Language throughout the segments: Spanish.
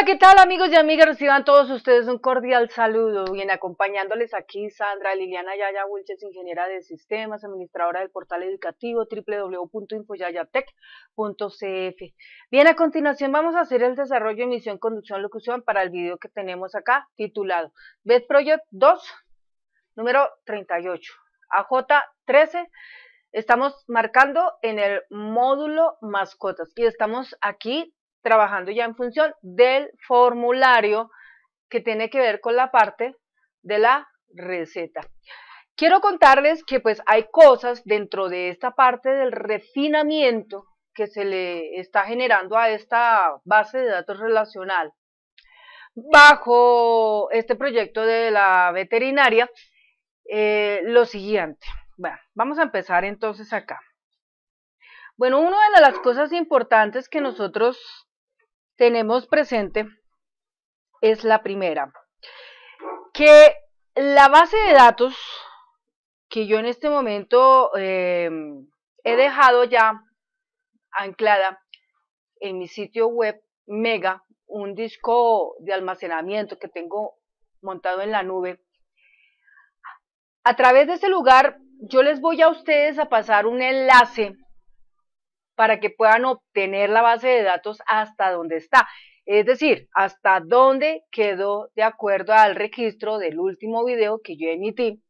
Hola, ¿qué tal amigos y amigas? Reciban todos ustedes un cordial saludo. Bien, acompañándoles aquí Sandra Liliana Yaya Wilches, ingeniera de sistemas, administradora del portal educativo www.infoyayatec.cf. Bien, a continuación vamos a hacer el desarrollo, misión conducción, locución para el video que tenemos acá, titulado BED Project 2, número 38, AJ13. Estamos marcando en el módulo mascotas y estamos aquí trabajando ya en función del formulario que tiene que ver con la parte de la receta. Quiero contarles que pues hay cosas dentro de esta parte del refinamiento que se le está generando a esta base de datos relacional. Bajo este proyecto de la veterinaria, eh, lo siguiente. Bueno, vamos a empezar entonces acá. Bueno, una de las cosas importantes que nosotros tenemos presente es la primera, que la base de datos que yo en este momento eh, he dejado ya anclada en mi sitio web Mega, un disco de almacenamiento que tengo montado en la nube. A través de ese lugar yo les voy a ustedes a pasar un enlace para que puedan obtener la base de datos hasta donde está. Es decir, hasta dónde quedó de acuerdo al registro del último video que yo emití,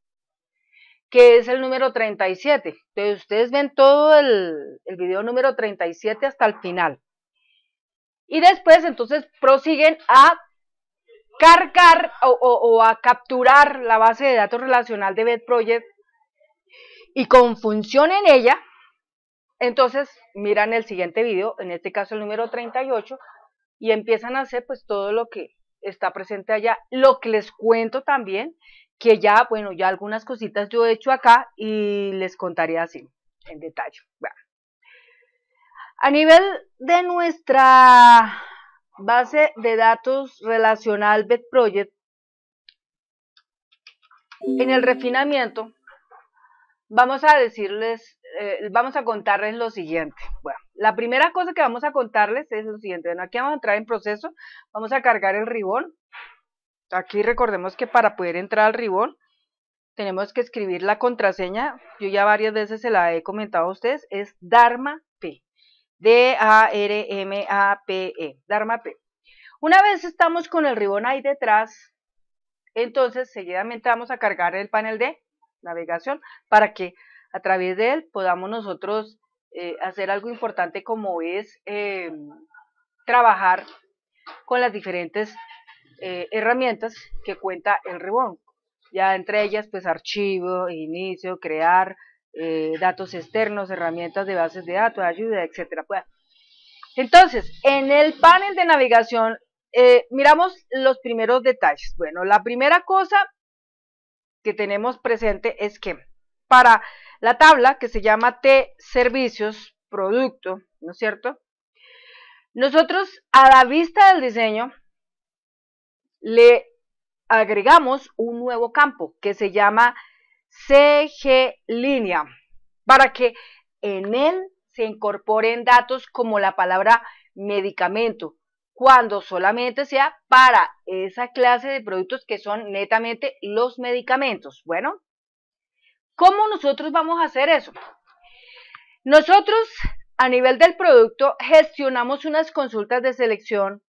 que es el número 37. Entonces ustedes ven todo el, video número 37 hasta el final. Y después entonces prosiguen a cargar o, a capturar la base de datos relacional de Project y con función en ella entonces miran el siguiente video, en este caso el número 38, y empiezan a hacer pues todo lo que está presente allá. Lo que les cuento también, que ya, bueno, ya algunas cositas yo he hecho acá y les contaré así, en detalle. A nivel de nuestra base de datos relacional Project, en el refinamiento, vamos a decirles eh, vamos a contarles lo siguiente. Bueno, la primera cosa que vamos a contarles es lo siguiente. Bueno, aquí vamos a entrar en proceso, vamos a cargar el ribón. Aquí recordemos que para poder entrar al ribón tenemos que escribir la contraseña. Yo ya varias veces se la he comentado a ustedes, es Dharma P. D-A-R-M-A-P-E, Dharma P. Una vez estamos con el ribón ahí detrás, entonces seguidamente vamos a cargar el panel de navegación para que a través de él podamos nosotros eh, hacer algo importante como es eh, trabajar con las diferentes eh, herramientas que cuenta el rebón. Ya entre ellas, pues archivo, inicio, crear, datos externos, herramientas de bases de datos, ayuda, etcétera. Pues, entonces, en el panel de navegación miramos los primeros detalles. Bueno, la primera cosa que tenemos presente es que para la tabla que se llama T servicios producto, ¿no es cierto? Nosotros a la vista del diseño le agregamos un nuevo campo que se llama CG línea para que en él se incorporen datos como la palabra medicamento, cuando solamente sea para esa clase de productos que son netamente los medicamentos. Bueno, ¿Cómo nosotros vamos a hacer eso? Nosotros, a nivel del producto, gestionamos unas consultas de selección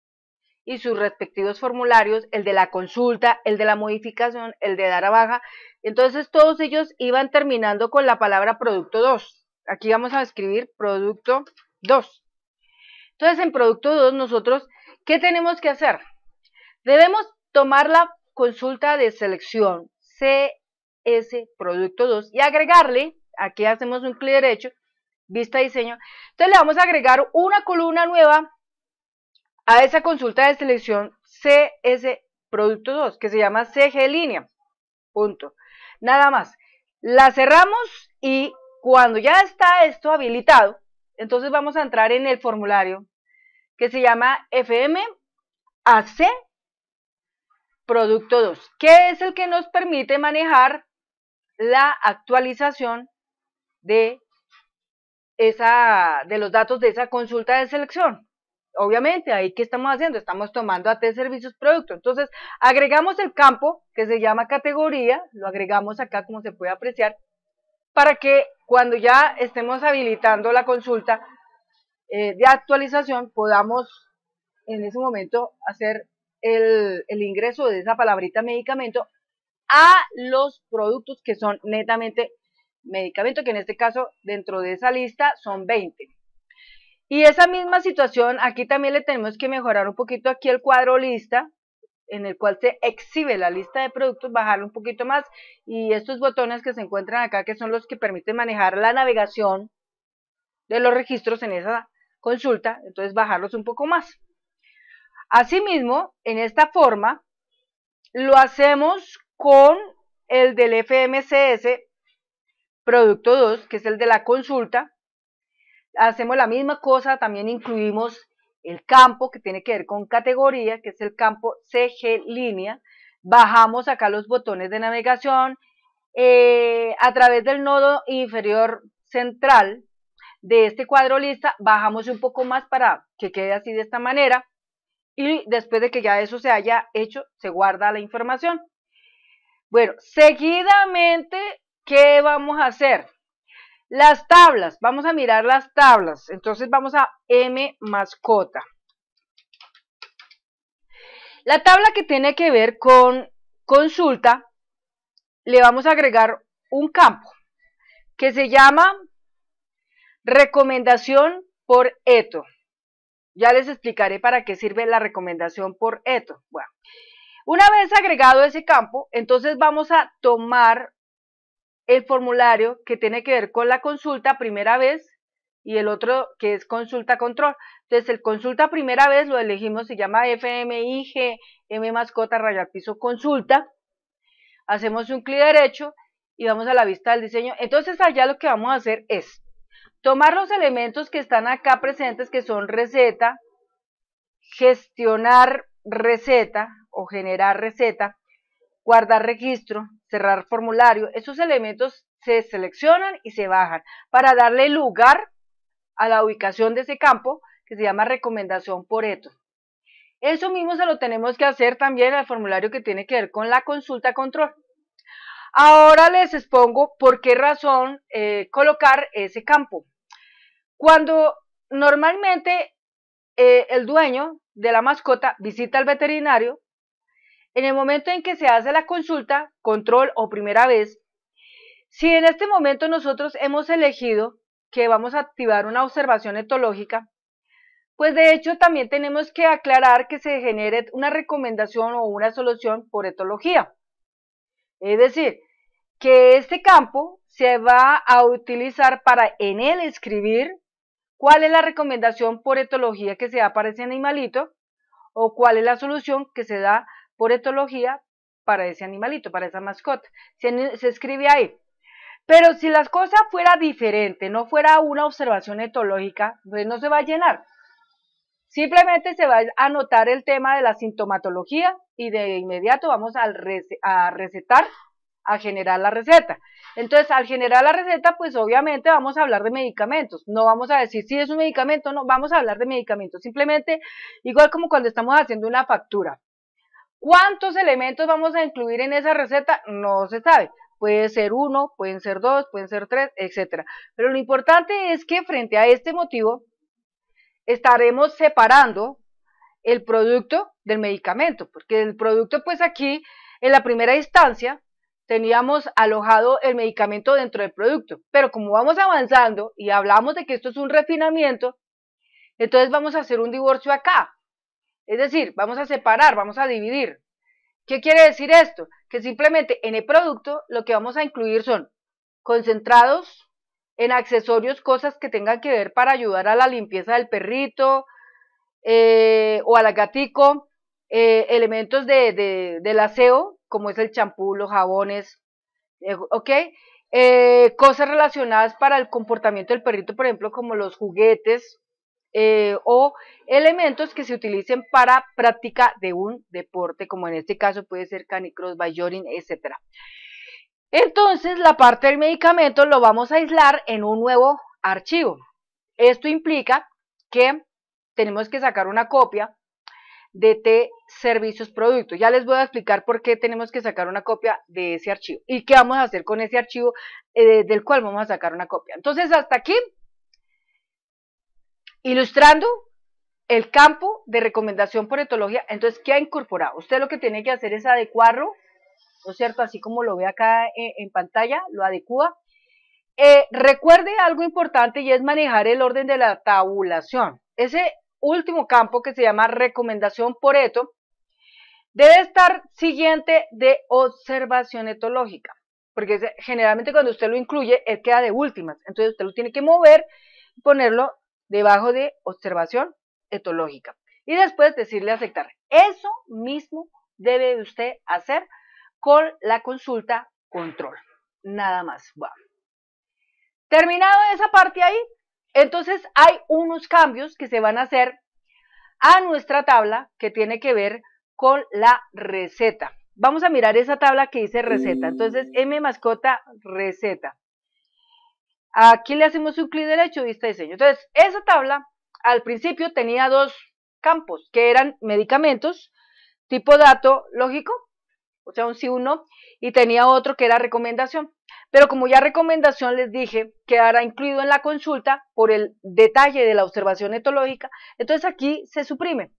y sus respectivos formularios, el de la consulta, el de la modificación, el de dar a baja. Entonces, todos ellos iban terminando con la palabra producto 2. Aquí vamos a escribir producto 2. Entonces, en producto 2, nosotros, ¿qué tenemos que hacer? Debemos tomar la consulta de selección, ese producto 2 y agregarle, aquí hacemos un clic derecho, vista diseño, entonces le vamos a agregar una columna nueva a esa consulta de selección CS producto 2, que se llama CG línea, punto, nada más, la cerramos y cuando ya está esto habilitado, entonces vamos a entrar en el formulario que se llama FM AC producto 2, que es el que nos permite manejar la actualización de, esa, de los datos de esa consulta de selección. Obviamente, ahí que estamos haciendo, estamos tomando AT servicios producto. Entonces, agregamos el campo que se llama categoría, lo agregamos acá como se puede apreciar, para que cuando ya estemos habilitando la consulta eh, de actualización, podamos en ese momento hacer el, el ingreso de esa palabrita medicamento a los productos que son netamente medicamentos, que en este caso dentro de esa lista son 20. Y esa misma situación, aquí también le tenemos que mejorar un poquito aquí el cuadro lista, en el cual se exhibe la lista de productos, bajarlo un poquito más y estos botones que se encuentran acá, que son los que permiten manejar la navegación de los registros en esa consulta, entonces bajarlos un poco más. Asimismo, en esta forma, lo hacemos con el del FMCS Producto 2, que es el de la consulta. Hacemos la misma cosa, también incluimos el campo que tiene que ver con categoría, que es el campo CG línea. Bajamos acá los botones de navegación. Eh, a través del nodo inferior central de este cuadro lista, bajamos un poco más para que quede así de esta manera. Y después de que ya eso se haya hecho, se guarda la información. Bueno, seguidamente, ¿qué vamos a hacer? Las tablas, vamos a mirar las tablas. Entonces vamos a M mascota. La tabla que tiene que ver con consulta, le vamos a agregar un campo que se llama recomendación por eto. Ya les explicaré para qué sirve la recomendación por eto. Bueno, una vez agregado ese campo, entonces vamos a tomar el formulario que tiene que ver con la consulta primera vez y el otro que es consulta control. Entonces, el consulta primera vez lo elegimos, se llama FMIG, M mascota, rayar piso, consulta. Hacemos un clic derecho y vamos a la vista del diseño. Entonces, allá lo que vamos a hacer es tomar los elementos que están acá presentes, que son receta, gestionar receta, o generar receta, guardar registro, cerrar formulario, esos elementos se seleccionan y se bajan para darle lugar a la ubicación de ese campo que se llama recomendación por eto. Eso mismo se lo tenemos que hacer también al formulario que tiene que ver con la consulta control. Ahora les expongo por qué razón eh, colocar ese campo. Cuando normalmente eh, el dueño de la mascota visita al veterinario, en el momento en que se hace la consulta, control o primera vez, si en este momento nosotros hemos elegido que vamos a activar una observación etológica, pues de hecho también tenemos que aclarar que se genere una recomendación o una solución por etología. Es decir, que este campo se va a utilizar para en él escribir cuál es la recomendación por etología que se da para ese animalito o cuál es la solución que se da por etología para ese animalito, para esa mascota. Se, escribe ahí. Pero si las cosas fuera diferente, no fuera una observación etológica, pues no se va a llenar. Simplemente se va a anotar el tema de la sintomatología y de inmediato vamos a, a recetar, a generar la receta. Entonces, al generar la receta, pues obviamente vamos a hablar de medicamentos. No vamos a decir si es un medicamento, no, vamos a hablar de medicamentos. Simplemente, igual como cuando estamos haciendo una factura. ¿Cuántos elementos vamos a incluir en esa receta? No se sabe. Puede ser uno, pueden ser dos, pueden ser tres, etc. Pero lo importante es que frente a este motivo estaremos separando el producto del medicamento, porque el producto pues aquí en la primera instancia teníamos alojado el medicamento dentro del producto, pero como vamos avanzando y hablamos de que esto es un refinamiento, entonces vamos a hacer un divorcio acá, es decir, vamos a separar, vamos a dividir. ¿Qué quiere decir esto? Que simplemente en el producto lo que vamos a incluir son concentrados en accesorios, cosas que tengan que ver para ayudar a la limpieza del perrito eh, o al gatico, eh, elementos de, del aseo, como es el champú, los jabones, eh, ¿ok? cosas relacionadas para el comportamiento del perrito, por ejemplo, como los juguetes, eh, o elementos que se utilicen para práctica de un deporte, como en este caso puede ser canicross, bayorin, etc. Entonces, la parte del medicamento lo vamos a aislar en un nuevo archivo. Esto implica que tenemos que sacar una copia de T este servicios Productos. Ya les voy a explicar por qué tenemos que sacar una copia de ese archivo y qué vamos a hacer con ese archivo eh, del cual vamos a sacar una copia. Entonces, hasta aquí ilustrando el campo de recomendación por etología. Entonces, ¿qué ha incorporado? Usted lo que tiene que hacer es adecuarlo, ¿no es cierto? Así como lo ve acá eh, en, pantalla, lo adecua. Eh, recuerde algo importante y es manejar el orden de la tabulación. Ese último campo que se llama recomendación por eto debe estar siguiente de observación etológica, porque generalmente cuando usted lo incluye, él queda de últimas. Entonces usted lo tiene que mover, y ponerlo debajo de observación etológica. Y después decirle aceptar. Eso mismo debe usted hacer con la consulta control. Nada más. Bueno. Terminado esa parte ahí, entonces hay unos cambios que se van a hacer a nuestra tabla que tiene que ver con la receta. Vamos a mirar esa tabla que dice receta. Entonces, M mascota, receta. Aquí le hacemos un clic derecho y este diseño. Entonces, esa tabla al principio tenía dos campos, que eran medicamentos, tipo dato lógico, o sea, un sí, o no, y tenía otro que era recomendación. Pero como ya recomendación les dije, quedará incluido en la consulta por el detalle de la observación etológica, entonces aquí se suprime.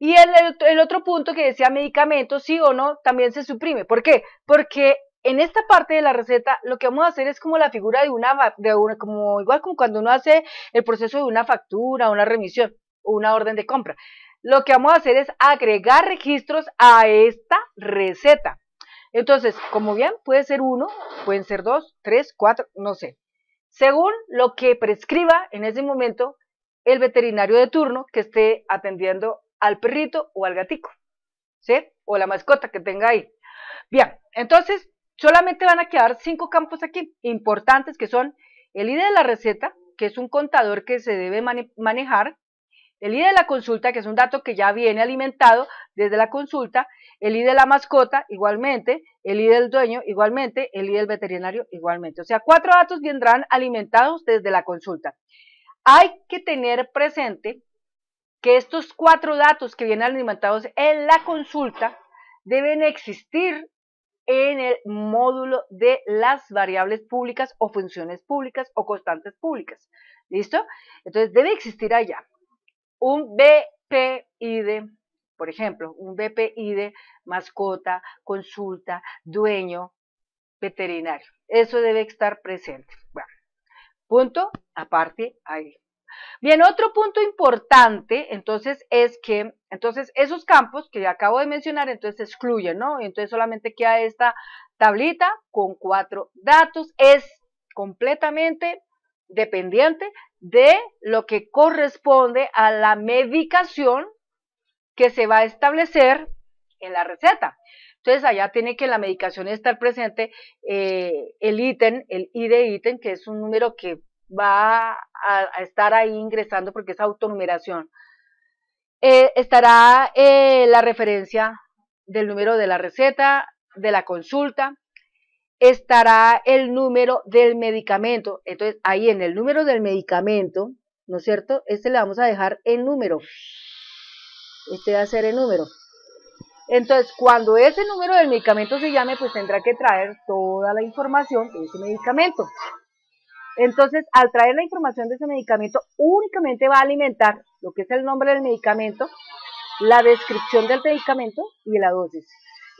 Y el, el, otro punto que decía medicamentos, sí o no, también se suprime. ¿Por qué? Porque en esta parte de la receta lo que vamos a hacer es como la figura de una, de como igual como cuando uno hace el proceso de una factura, una remisión o una orden de compra. Lo que vamos a hacer es agregar registros a esta receta. Entonces, como bien, puede ser uno, pueden ser dos, tres, cuatro, no sé. Según lo que prescriba en ese momento el veterinario de turno que esté atendiendo al perrito o al gatico, ¿sí? O la mascota que tenga ahí. Bien, entonces solamente van a quedar cinco campos aquí importantes que son el ID de la receta, que es un contador que se debe manejar, el ID de la consulta, que es un dato que ya viene alimentado desde la consulta, el ID de la mascota, igualmente, el ID del dueño, igualmente, el ID del veterinario, igualmente. O sea, cuatro datos vendrán alimentados desde la consulta. Hay que tener presente que estos cuatro datos que vienen alimentados en la consulta deben existir en el módulo de las variables públicas o funciones públicas o constantes públicas. ¿Listo? Entonces debe existir allá un BPID, por ejemplo, un BPID mascota, consulta, dueño, veterinario. Eso debe estar presente. Bueno, punto aparte ahí. Bien, otro punto importante, entonces, es que, entonces, esos campos que acabo de mencionar, entonces, se excluyen, ¿no? Entonces, solamente queda esta tablita con cuatro datos. Es completamente dependiente de lo que corresponde a la medicación que se va a establecer en la receta. Entonces allá tiene que la medicación estar presente eh, el ítem, el ID ítem, que es un número que va a, estar ahí ingresando porque es autonumeración. Eh, estará eh, la referencia del número de la receta, de la consulta, estará el número del medicamento. Entonces, ahí en el número del medicamento, ¿no es cierto? Este le vamos a dejar el número. Este va a ser el número. Entonces, cuando ese número del medicamento se llame, pues tendrá que traer toda la información de ese medicamento. Entonces, al traer la información de ese medicamento, únicamente va a alimentar lo que es el nombre del medicamento, la descripción del medicamento y la dosis.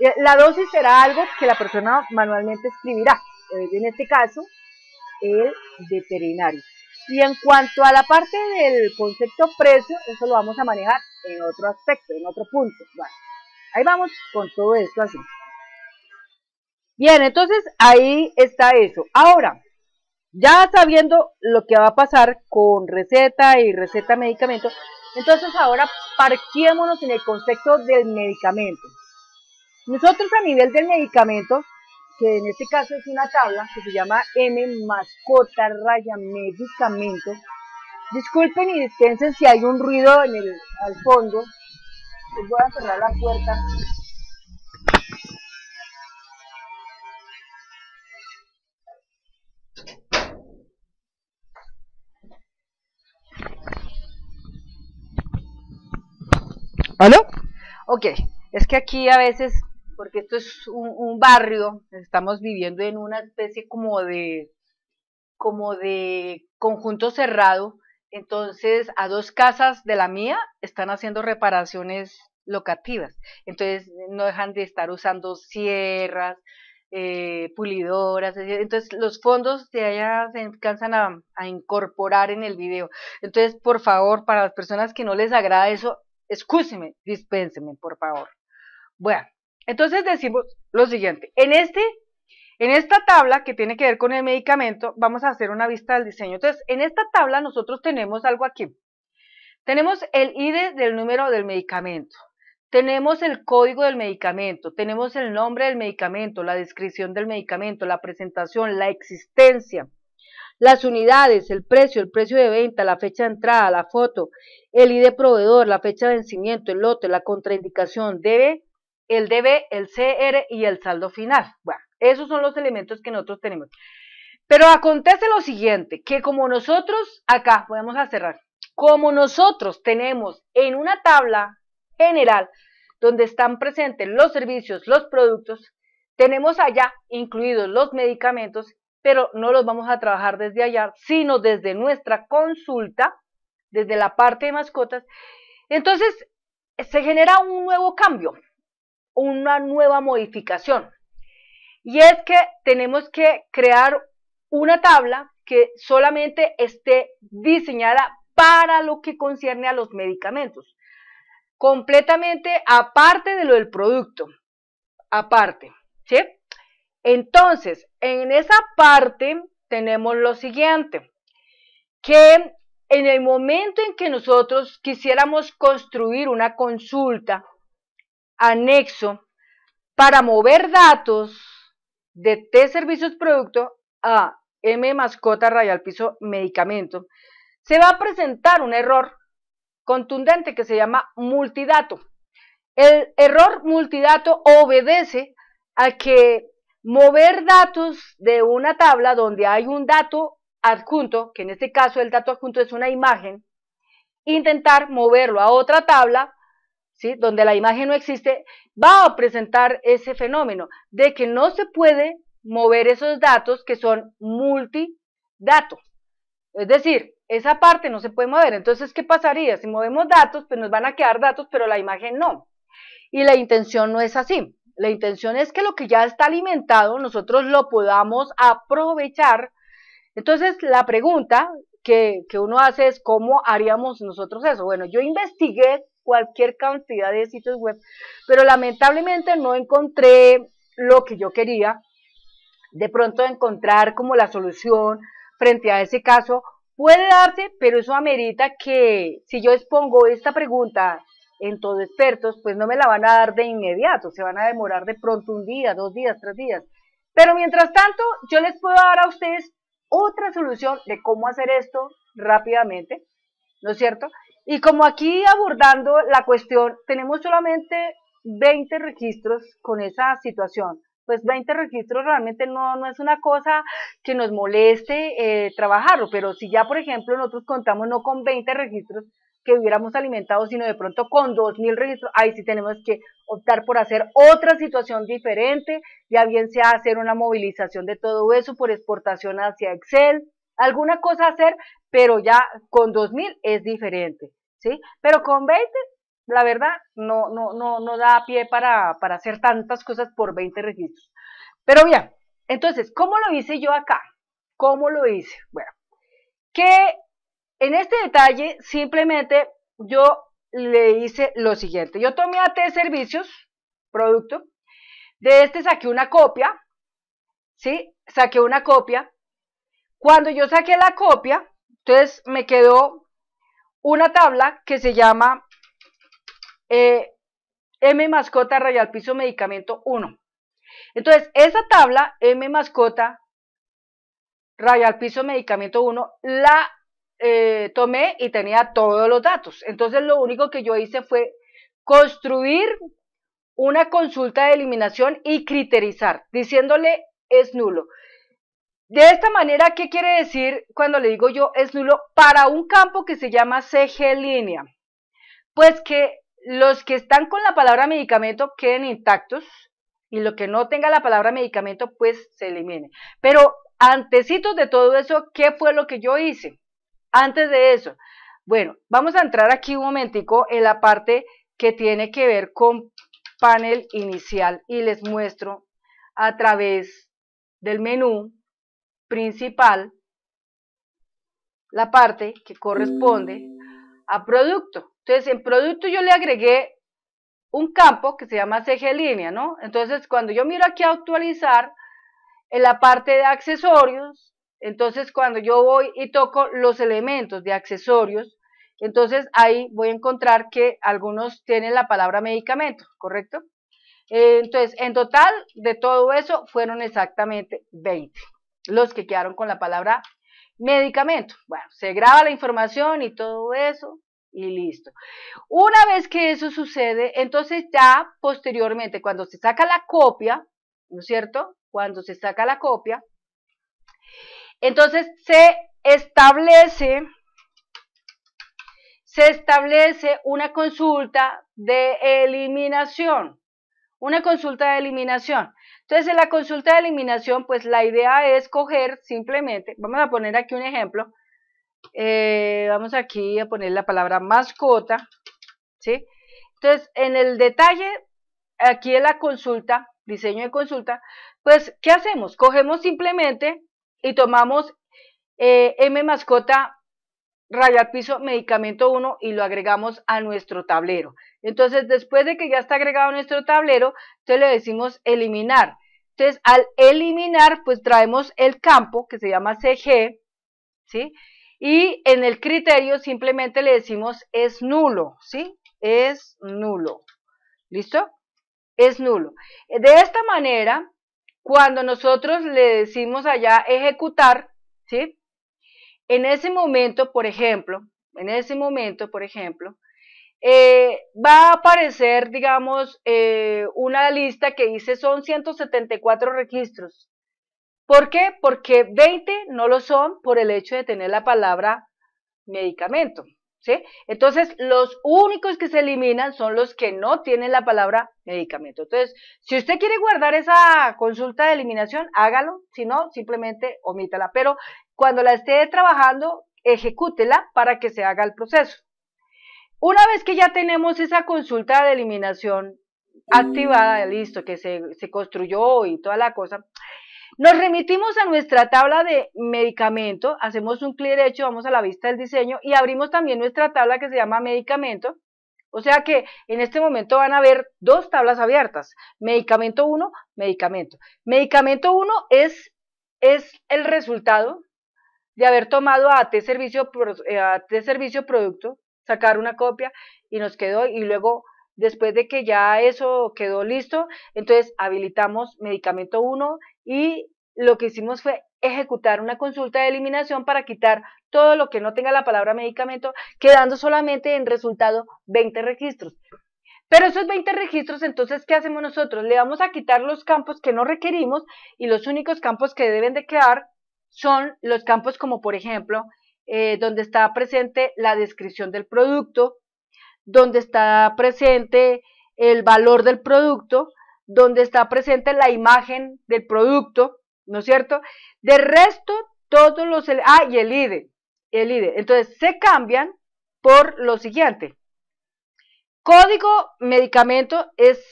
Eh, la dosis será algo que la persona manualmente escribirá, eh, en este caso, el veterinario. Y en cuanto a la parte del concepto precio, eso lo vamos a manejar en otro aspecto, en otro punto. ahí vamos con todo esto así. Bien, entonces ahí está eso. Ahora, ya sabiendo lo que va a pasar con receta y receta medicamento, entonces ahora parquémonos en el concepto del medicamento. Nosotros a nivel del medicamento, que en este caso es una tabla que se llama M mascota raya medicamento, disculpen y dispensen si hay un ruido en el, al fondo, les voy a cerrar la puerta ¿Aló? Ok, es que aquí a veces, porque esto es un, barrio, estamos viviendo en una especie como de, como de conjunto cerrado, entonces, a dos casas de la mía están haciendo reparaciones locativas. Entonces, no dejan de estar usando sierras, eh, pulidoras. Entonces, los fondos de allá se alcanzan a, a, incorporar en el video. Entonces, por favor, para las personas que no les agrada eso, Excúseme, dispénseme, por favor. Bueno, entonces decimos lo siguiente. En este en esta tabla que tiene que ver con el medicamento, vamos a hacer una vista del diseño. Entonces, en esta tabla nosotros tenemos algo aquí. Tenemos el ID del número del medicamento, tenemos el código del medicamento, tenemos el nombre del medicamento, la descripción del medicamento, la presentación, la existencia, las unidades, el precio, el precio de venta, la fecha de entrada, la foto, el ID proveedor, la fecha de vencimiento, el lote, la contraindicación, debe, el DB, el CR y el saldo final. Bueno, esos son los elementos que nosotros tenemos. Pero acontece lo siguiente, que como nosotros, acá, podemos cerrar, como nosotros tenemos en una tabla general donde están presentes los servicios, los productos, tenemos allá incluidos los medicamentos pero no los vamos a trabajar desde allá, sino desde nuestra consulta, desde la parte de mascotas. Entonces, se genera un nuevo cambio, una nueva modificación. Y es que tenemos que crear una tabla que solamente esté diseñada para lo que concierne a los medicamentos, completamente aparte de lo del producto, aparte, ¿sí? Entonces, en esa parte tenemos lo siguiente, que en el momento en que nosotros quisiéramos construir una consulta anexo para mover datos de T servicios producto a M mascota Rayal piso medicamento, se va a presentar un error contundente que se llama multidato. El error multidato obedece a que mover datos de una tabla donde hay un dato adjunto, que en este caso el dato adjunto es una imagen, intentar moverlo a otra tabla, ¿sí? donde la imagen no existe, va a presentar ese fenómeno de que no se puede mover esos datos que son multidatos. Es decir, esa parte no se puede mover. Entonces, ¿qué pasaría? Si movemos datos, pues nos van a quedar datos, pero la imagen no. Y la intención no es así. La intención es que lo que ya está alimentado nosotros lo podamos aprovechar. Entonces, la pregunta que, uno hace es, ¿cómo haríamos nosotros eso? Bueno, yo investigué cualquier cantidad de sitios web, pero lamentablemente no encontré lo que yo quería. De pronto encontrar como la solución frente a ese caso puede darse, pero eso amerita que si yo expongo esta pregunta todo expertos, pues no me la van a dar de inmediato, se van a demorar de pronto un día, dos días, tres días. Pero mientras tanto, yo les puedo dar a ustedes otra solución de cómo hacer esto rápidamente, ¿no es cierto? Y como aquí abordando la cuestión, tenemos solamente 20 registros con esa situación. Pues 20 registros realmente no, no es una cosa que nos moleste eh, trabajarlo, pero si ya, por ejemplo, nosotros contamos no con 20 registros, que hubiéramos alimentado, sino de pronto con 2.000 registros, ahí sí tenemos que optar por hacer otra situación diferente, ya bien sea hacer una movilización de todo eso por exportación hacia Excel, alguna cosa hacer, pero ya con 2.000 es diferente, ¿sí? Pero con 20, la verdad, no, no, no, da pie para, para hacer tantas cosas por 20 registros. Pero bien, entonces, ¿cómo lo hice yo acá? ¿Cómo lo hice? Bueno, ¿qué en este detalle, simplemente yo le hice lo siguiente. Yo tomé a tres Servicios, producto, de este saqué una copia, ¿sí? Saqué una copia. Cuando yo saqué la copia, entonces me quedó una tabla que se llama eh, M mascota rayal piso medicamento 1. Entonces, esa tabla M mascota al piso medicamento 1 la eh, tomé y tenía todos los datos. Entonces lo único que yo hice fue construir una consulta de eliminación y criterizar, diciéndole es nulo. De esta manera, ¿qué quiere decir cuando le digo yo es nulo para un campo que se llama CG línea? Pues que los que están con la palabra medicamento queden intactos y lo que no tenga la palabra medicamento pues se elimine. Pero antecitos de todo eso, ¿qué fue lo que yo hice? Antes de eso, bueno, vamos a entrar aquí un momentico en la parte que tiene que ver con panel inicial y les muestro a través del menú principal la parte que corresponde a producto. Entonces, en producto yo le agregué un campo que se llama CG línea, ¿no? Entonces, cuando yo miro aquí a actualizar, en la parte de accesorios, entonces, cuando yo voy y toco los elementos de accesorios, entonces ahí voy a encontrar que algunos tienen la palabra medicamento, ¿correcto? Eh, entonces, en total de todo eso fueron exactamente 20 los que quedaron con la palabra medicamento. Bueno, se graba la información y todo eso y listo. Una vez que eso sucede, entonces ya posteriormente, cuando se saca la copia, ¿no es cierto? Cuando se saca la copia, entonces se establece, se establece una consulta de eliminación, una consulta de eliminación. Entonces en la consulta de eliminación, pues la idea es coger simplemente, vamos a poner aquí un ejemplo, eh, vamos aquí a poner la palabra mascota, ¿sí? Entonces en el detalle, aquí en la consulta, diseño de consulta, pues ¿qué hacemos? Cogemos simplemente y tomamos eh, M mascota raya al piso medicamento 1 y lo agregamos a nuestro tablero. Entonces, después de que ya está agregado nuestro tablero, entonces le decimos eliminar. Entonces, al eliminar, pues traemos el campo que se llama CG, ¿sí? Y en el criterio simplemente le decimos es nulo, ¿sí? Es nulo. ¿Listo? Es nulo. De esta manera, cuando nosotros le decimos allá ejecutar, ¿sí? En ese momento, por ejemplo, en ese momento, por ejemplo, eh, va a aparecer, digamos, eh, una lista que dice son 174 registros. ¿Por qué? Porque 20 no lo son por el hecho de tener la palabra medicamento. Entonces, los únicos que se eliminan son los que no tienen la palabra medicamento. Entonces, si usted quiere guardar esa consulta de eliminación, hágalo, si no, simplemente omítala. Pero cuando la esté trabajando, ejecútela para que se haga el proceso. Una vez que ya tenemos esa consulta de eliminación activada, mm. listo, que se, se construyó y toda la cosa, nos remitimos a nuestra tabla de medicamento, hacemos un clic derecho, vamos a la vista del diseño y abrimos también nuestra tabla que se llama medicamento. O sea que en este momento van a ver dos tablas abiertas, medicamento 1, medicamento. Medicamento 1 es, es el resultado de haber tomado a servicio, eh, servicio producto, sacar una copia y nos quedó y luego después de que ya eso quedó listo, entonces habilitamos medicamento 1 y lo que hicimos fue ejecutar una consulta de eliminación para quitar todo lo que no tenga la palabra medicamento, quedando solamente en resultado 20 registros. Pero esos 20 registros, entonces, ¿qué hacemos nosotros? Le vamos a quitar los campos que no requerimos y los únicos campos que deben de quedar son los campos como, por ejemplo, eh, donde está presente la descripción del producto, donde está presente el valor del producto, donde está presente la imagen del producto, ¿no es cierto? De resto, todos los... Ah, y el ID, e, el ID. E. Entonces, se cambian por lo siguiente. Código medicamento es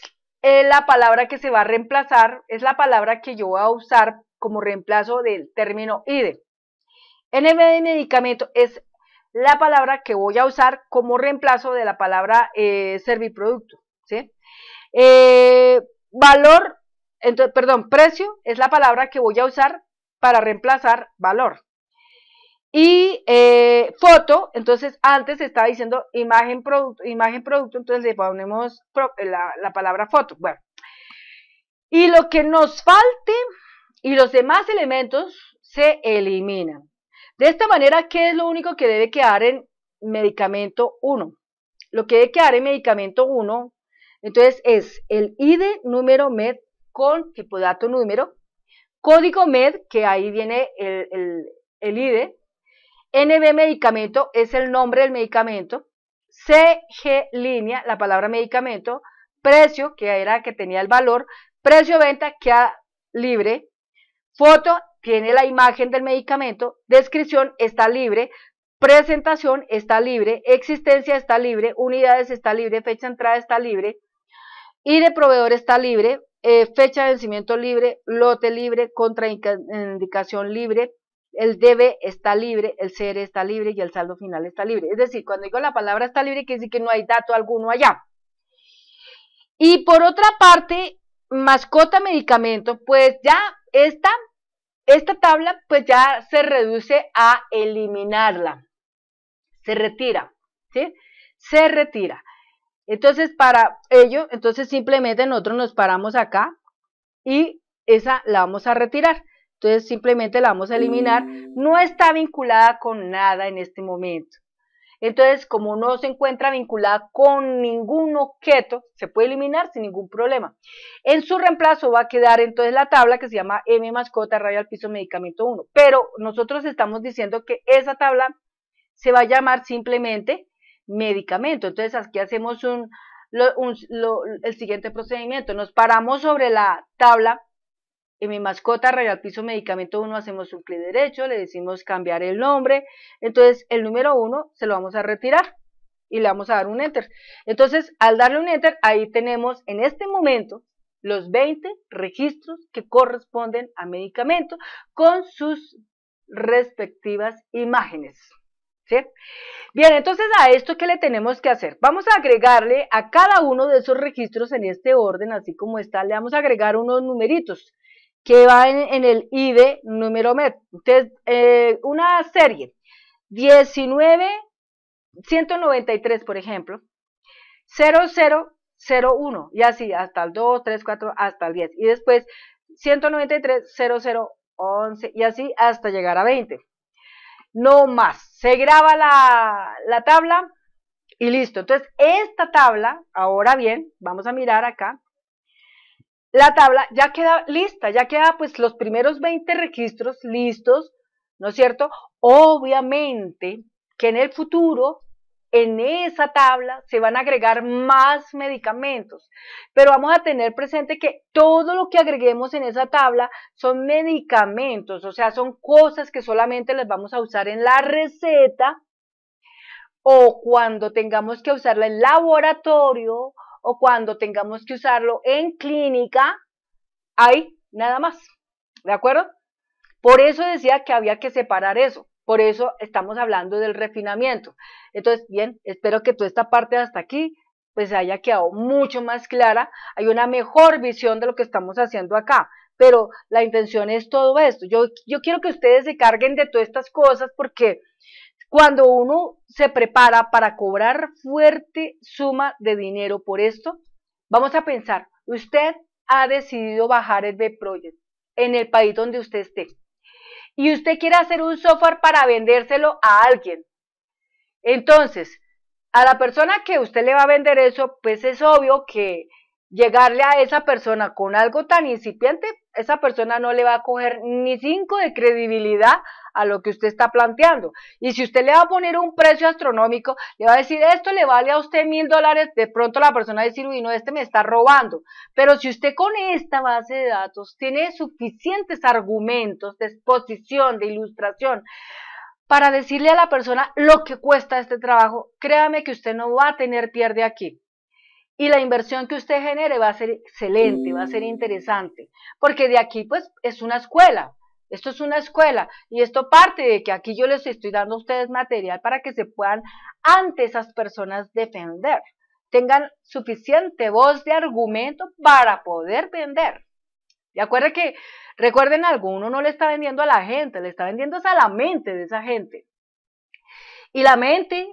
la palabra que se va a reemplazar, es la palabra que yo voy a usar como reemplazo del término ID. E. NM de medicamento es la palabra que voy a usar como reemplazo de la palabra eh, serviproducto. ¿sí? Eh, valor, entonces, perdón, precio es la palabra que voy a usar para reemplazar valor. Y eh, foto, entonces antes estaba diciendo imagen producto, imagen producto, entonces le ponemos la, la, palabra foto. Bueno, y lo que nos falte y los demás elementos se eliminan. De esta manera, ¿qué es lo único que debe quedar en medicamento 1? Lo que debe quedar en medicamento 1 entonces es el ID número MED con tipo pues, dato número, código MED, que ahí viene el, el, el ID, NB medicamento es el nombre del medicamento, CG línea, la palabra medicamento, precio, que era que tenía el valor, precio venta, que queda libre, foto, tiene la imagen del medicamento, descripción está libre, presentación está libre, existencia está libre, unidades está libre, fecha de entrada está libre, y de proveedor está libre, eh, fecha de vencimiento libre, lote libre, contraindicación libre, el debe está libre, el ser está libre y el saldo final está libre. Es decir, cuando digo la palabra está libre, quiere decir que no hay dato alguno allá. Y por otra parte, mascota medicamento, pues ya esta, esta tabla pues ya se reduce a eliminarla. Se retira, ¿sí? Se retira. Entonces, para ello, entonces simplemente nosotros nos paramos acá y esa la vamos a retirar. Entonces, simplemente la vamos a eliminar. Mm. No está vinculada con nada en este momento. Entonces, como no se encuentra vinculada con ningún objeto, se puede eliminar sin ningún problema. En su reemplazo va a quedar entonces la tabla que se llama M mascota rayo al piso medicamento 1. Pero nosotros estamos diciendo que esa tabla se va a llamar simplemente medicamento. Entonces aquí hacemos un, el siguiente procedimiento. Nos paramos sobre la tabla en mi mascota al piso medicamento 1 hacemos un clic derecho, le decimos cambiar el nombre, entonces el número 1 se lo vamos a retirar y le vamos a dar un enter. Entonces al darle un enter ahí tenemos en este momento los 20 registros que corresponden a medicamento con sus respectivas imágenes. Bien, entonces a esto, ¿qué le tenemos que hacer? Vamos a agregarle a cada uno de esos registros en este orden, así como está, le vamos a agregar unos numeritos que van en, el ID número MED. Entonces, eh, una serie, 19, 193, por ejemplo, 0001, y así hasta el 2, 3, 4, hasta el 10, y después 193, 0011, y así hasta llegar a 20 no más. Se graba la, la tabla y listo. Entonces, esta tabla, ahora bien, vamos a mirar acá, la tabla ya queda lista, ya queda pues los primeros 20 registros listos, ¿no es cierto? Obviamente que en el futuro en esa tabla se van a agregar más medicamentos, pero vamos a tener presente que todo lo que agreguemos en esa tabla son medicamentos, o sea, son cosas que solamente las vamos a usar en la receta o cuando tengamos que usarla en laboratorio o cuando tengamos que usarlo en clínica, hay nada más, ¿de acuerdo? Por eso decía que había que separar eso. Por eso estamos hablando del refinamiento. Entonces, bien, espero que toda esta parte hasta aquí pues haya quedado mucho más clara, hay una mejor visión de lo que estamos haciendo acá, pero la intención es todo esto. Yo, yo quiero que ustedes se carguen de todas estas cosas porque cuando uno se prepara para cobrar fuerte suma de dinero por esto, vamos a pensar, usted ha decidido bajar el B-Project en el país donde usted esté y usted quiere hacer un software para vendérselo a alguien. Entonces, a la persona que usted le va a vender eso, pues es obvio que llegarle a esa persona con algo tan incipiente, esa persona no le va a coger ni cinco de credibilidad a lo que usted está planteando. Y si usted le va a poner un precio astronómico, le va a decir, esto le vale a usted mil dólares, de pronto la persona va a decir, uy, no, este me está robando. Pero si usted con esta base de datos tiene suficientes argumentos de exposición, de ilustración, para decirle a la persona lo que cuesta este trabajo, créame que usted no va a tener pierde aquí y la inversión que usted genere va a ser excelente, va a ser interesante, porque de aquí pues es una escuela. Esto es una escuela y esto parte de que aquí yo les estoy dando a ustedes material para que se puedan ante esas personas defender. Tengan suficiente voz de argumento para poder vender. Y acuerden que, recuerden algo, uno no le está vendiendo a la gente, le está vendiendo a la mente de esa gente. Y la mente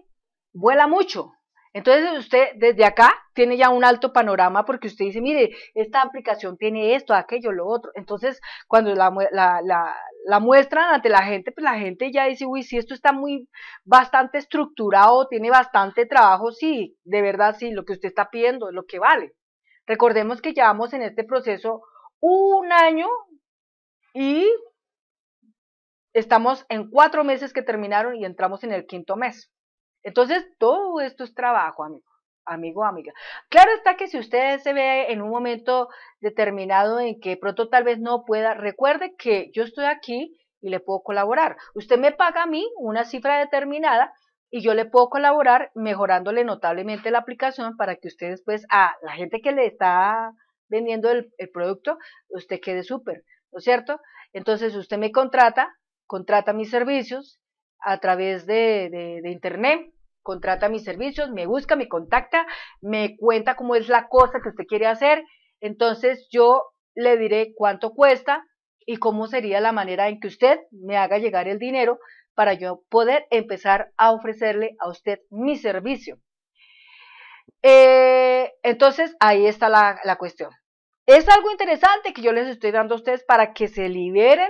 vuela mucho, entonces usted desde acá tiene ya un alto panorama porque usted dice, mire, esta aplicación tiene esto, aquello, lo otro. Entonces cuando la, la, muestran ante la gente, pues la gente ya dice, uy, sí, esto está muy bastante estructurado, tiene bastante trabajo, sí, de verdad, sí, lo que usted está pidiendo es lo que vale. Recordemos que llevamos en este proceso un año y estamos en cuatro meses que terminaron y entramos en el quinto mes. Entonces, todo esto es trabajo, amigo, amigo, amiga. Claro está que si usted se ve en un momento determinado en que pronto tal vez no pueda, recuerde que yo estoy aquí y le puedo colaborar. Usted me paga a mí una cifra determinada y yo le puedo colaborar mejorándole notablemente la aplicación para que usted después a la gente que le está vendiendo el, el producto, usted quede súper, ¿no es cierto? Entonces usted me contrata, contrata mis servicios, a través de, internet, contrata mis servicios, me busca, me contacta, me cuenta cómo es la cosa que usted quiere hacer, entonces yo le diré cuánto cuesta y cómo sería la manera en que usted me haga llegar el dinero para yo poder empezar a ofrecerle a usted mi servicio. Eh, entonces, ahí está la, la, cuestión. Es algo interesante que yo les estoy dando a ustedes para que se liberen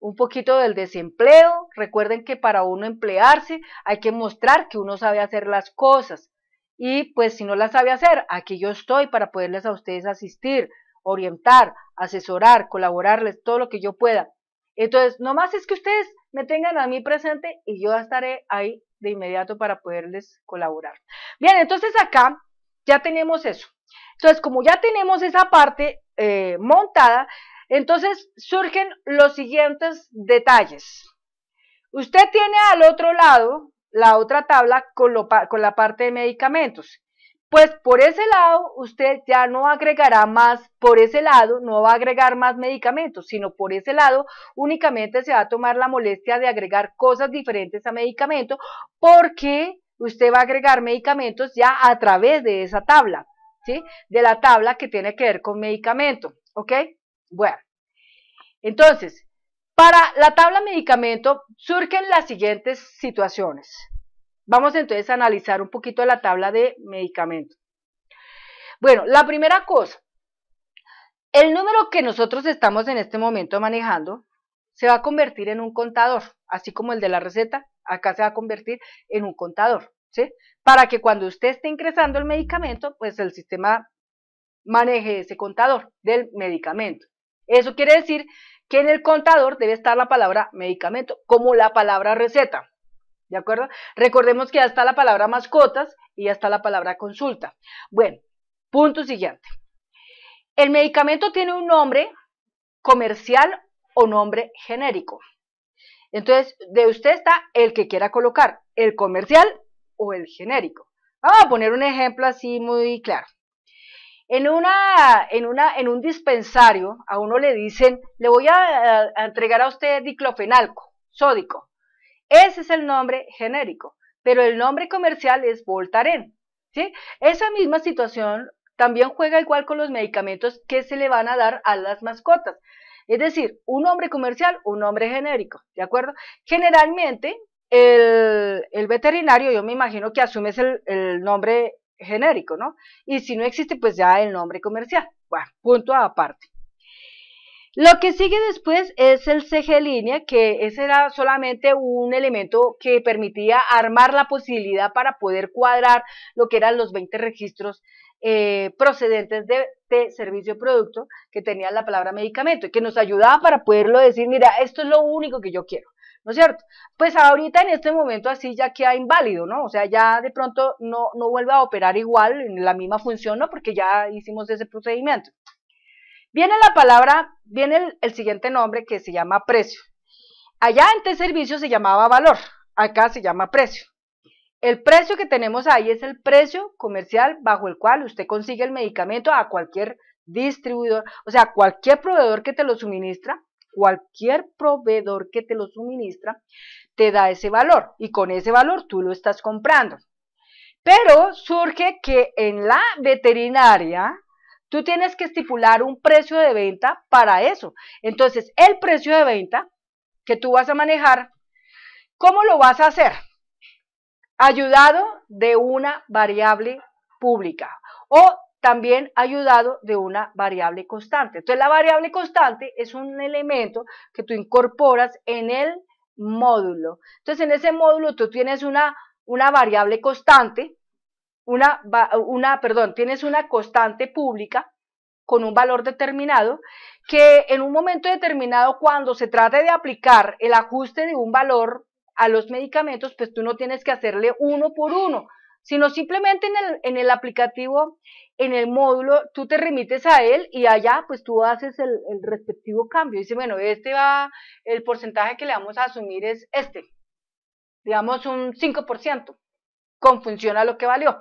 un poquito del desempleo. Recuerden que para uno emplearse hay que mostrar que uno sabe hacer las cosas. Y pues si no las sabe hacer, aquí yo estoy para poderles a ustedes asistir, orientar, asesorar, colaborarles, todo lo que yo pueda. Entonces, nomás es que ustedes me tengan a mí presente y yo estaré ahí de inmediato para poderles colaborar. Bien, entonces acá ya tenemos eso. Entonces, como ya tenemos esa parte eh, montada, entonces surgen los siguientes detalles. Usted tiene al otro lado la otra tabla con, la parte de medicamentos. Pues por ese lado usted ya no agregará más, por ese lado no va a agregar más medicamentos, sino por ese lado únicamente se va a tomar la molestia de agregar cosas diferentes a medicamento porque usted va a agregar medicamentos ya a través de esa tabla, ¿sí? De la tabla que tiene que ver con medicamento, ¿ok? Bueno, entonces, para la tabla medicamento surgen las siguientes situaciones. Vamos entonces a analizar un poquito la tabla de medicamento. Bueno, la primera cosa, el número que nosotros estamos en este momento manejando se va a convertir en un contador, así como el de la receta, acá se va a convertir en un contador, ¿sí? Para que cuando usted esté ingresando el medicamento, pues el sistema maneje ese contador del medicamento. Eso quiere decir que en el contador debe estar la palabra medicamento, como la palabra receta. ¿De acuerdo? Recordemos que ya está la palabra mascotas y ya está la palabra consulta. Bueno, punto siguiente. El medicamento tiene un nombre comercial o nombre genérico. Entonces, de usted está el que quiera colocar, el comercial o el genérico. Vamos a poner un ejemplo así muy claro. En, una, en, una, en un dispensario a uno le dicen, le voy a, entregar a usted diclofenalco, sódico. Ese es el nombre genérico, pero el nombre comercial es Voltaren. ¿sí? Esa misma situación también juega igual con los medicamentos que se le van a dar a las mascotas. Es decir, un nombre comercial, un nombre genérico, ¿de acuerdo? Generalmente, el, veterinario, yo me imagino que asumes el, el nombre genérico, ¿no? Y si no existe, pues ya el nombre comercial. Bueno, punto aparte. Lo que sigue después es el CG línea, que ese era solamente un elemento que permitía armar la posibilidad para poder cuadrar lo que eran los 20 registros eh, procedentes de, de, servicio producto que tenía la palabra medicamento y que nos ayudaba para poderlo decir, mira, esto es lo único que yo quiero. ¿no es cierto? Pues ahorita en este momento así ya queda inválido, ¿no? O sea, ya de pronto no, no vuelve a operar igual en la misma función, ¿no? Porque ya hicimos ese procedimiento. Viene la palabra, viene el, siguiente nombre que se llama precio. Allá en este servicio se llamaba valor, acá se llama precio. El precio que tenemos ahí es el precio comercial bajo el cual usted consigue el medicamento a cualquier distribuidor, o sea, cualquier proveedor que te lo suministra, cualquier proveedor que te lo suministra te da ese valor y con ese valor tú lo estás comprando. Pero surge que en la veterinaria tú tienes que estipular un precio de venta para eso. Entonces, el precio de venta que tú vas a manejar, ¿cómo lo vas a hacer? Ayudado de una variable pública o también ayudado de una variable constante. Entonces, la variable constante es un elemento que tú incorporas en el módulo. Entonces, en ese módulo tú tienes una, una variable constante, una, una, perdón, tienes una constante pública con un valor determinado, que en un momento determinado, cuando se trate de aplicar el ajuste de un valor a los medicamentos, pues tú no tienes que hacerle uno por uno, sino simplemente en el, en el aplicativo en el módulo tú te remites a él y allá pues tú haces el, respectivo cambio. Dice, bueno, este va, el porcentaje que le vamos a asumir es este, digamos un 5%, con función a lo que valió.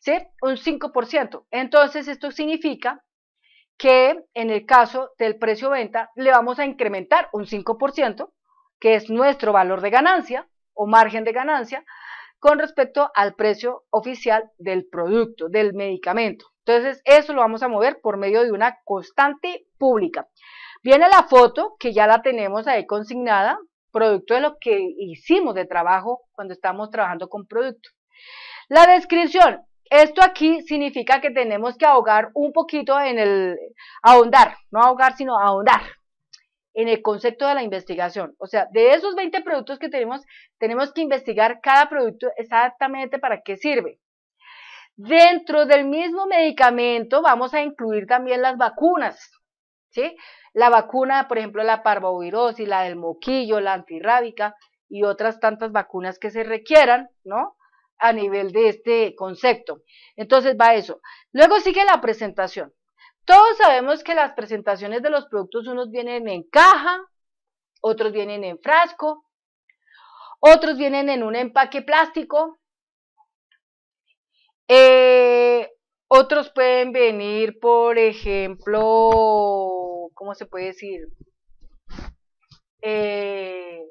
¿Sí? Un 5%. Entonces esto significa que en el caso del precio venta le vamos a incrementar un 5%, que es nuestro valor de ganancia o margen de ganancia, con respecto al precio oficial del producto, del medicamento. Entonces, eso lo vamos a mover por medio de una constante pública. Viene la foto, que ya la tenemos ahí consignada, producto de lo que hicimos de trabajo cuando estamos trabajando con producto. La descripción. Esto aquí significa que tenemos que ahogar un poquito en el... ahondar, no ahogar, sino ahondar en el concepto de la investigación. O sea, de esos 20 productos que tenemos, tenemos que investigar cada producto exactamente para qué sirve. Dentro del mismo medicamento vamos a incluir también las vacunas, ¿sí? La vacuna, por ejemplo, la parvovirosis, la del moquillo, la antirrábica y otras tantas vacunas que se requieran, ¿no? A nivel de este concepto. Entonces va eso. Luego sigue la presentación. Todos sabemos que las presentaciones de los productos, unos vienen en caja, otros vienen en frasco, otros vienen en un empaque plástico, eh, otros pueden venir, por ejemplo, ¿cómo se puede decir? Eh,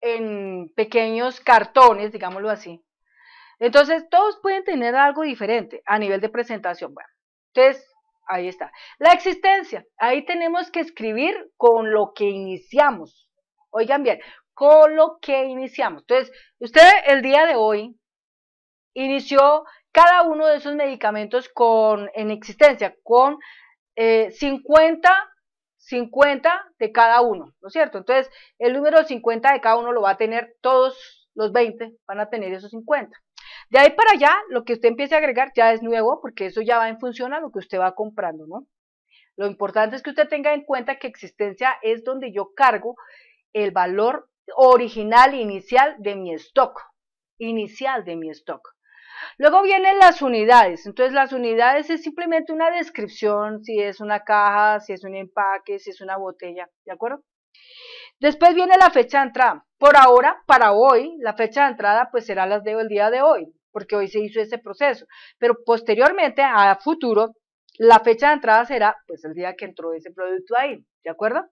en pequeños cartones, digámoslo así. Entonces, todos pueden tener algo diferente a nivel de presentación. Bueno, entonces, Ahí está. La existencia. Ahí tenemos que escribir con lo que iniciamos. Oigan bien, con lo que iniciamos. Entonces, usted el día de hoy inició cada uno de esos medicamentos con, en existencia, con 50, eh, 50 de cada uno, ¿no es cierto? Entonces, el número 50 de cada uno lo va a tener todos los 20, van a tener esos 50. De ahí para allá, lo que usted empiece a agregar ya es nuevo, porque eso ya va en función a lo que usted va comprando, ¿no? Lo importante es que usted tenga en cuenta que existencia es donde yo cargo el valor original inicial de mi stock, inicial de mi stock. Luego vienen las unidades. Entonces las unidades es simplemente una descripción, si es una caja, si es un empaque, si es una botella, ¿de acuerdo? Después viene la fecha de entrada. Por ahora, para hoy, la fecha de entrada pues será las el día de hoy porque hoy se hizo ese proceso. Pero posteriormente, a futuro, la fecha de entrada será pues el día que entró ese producto ahí, ¿de acuerdo?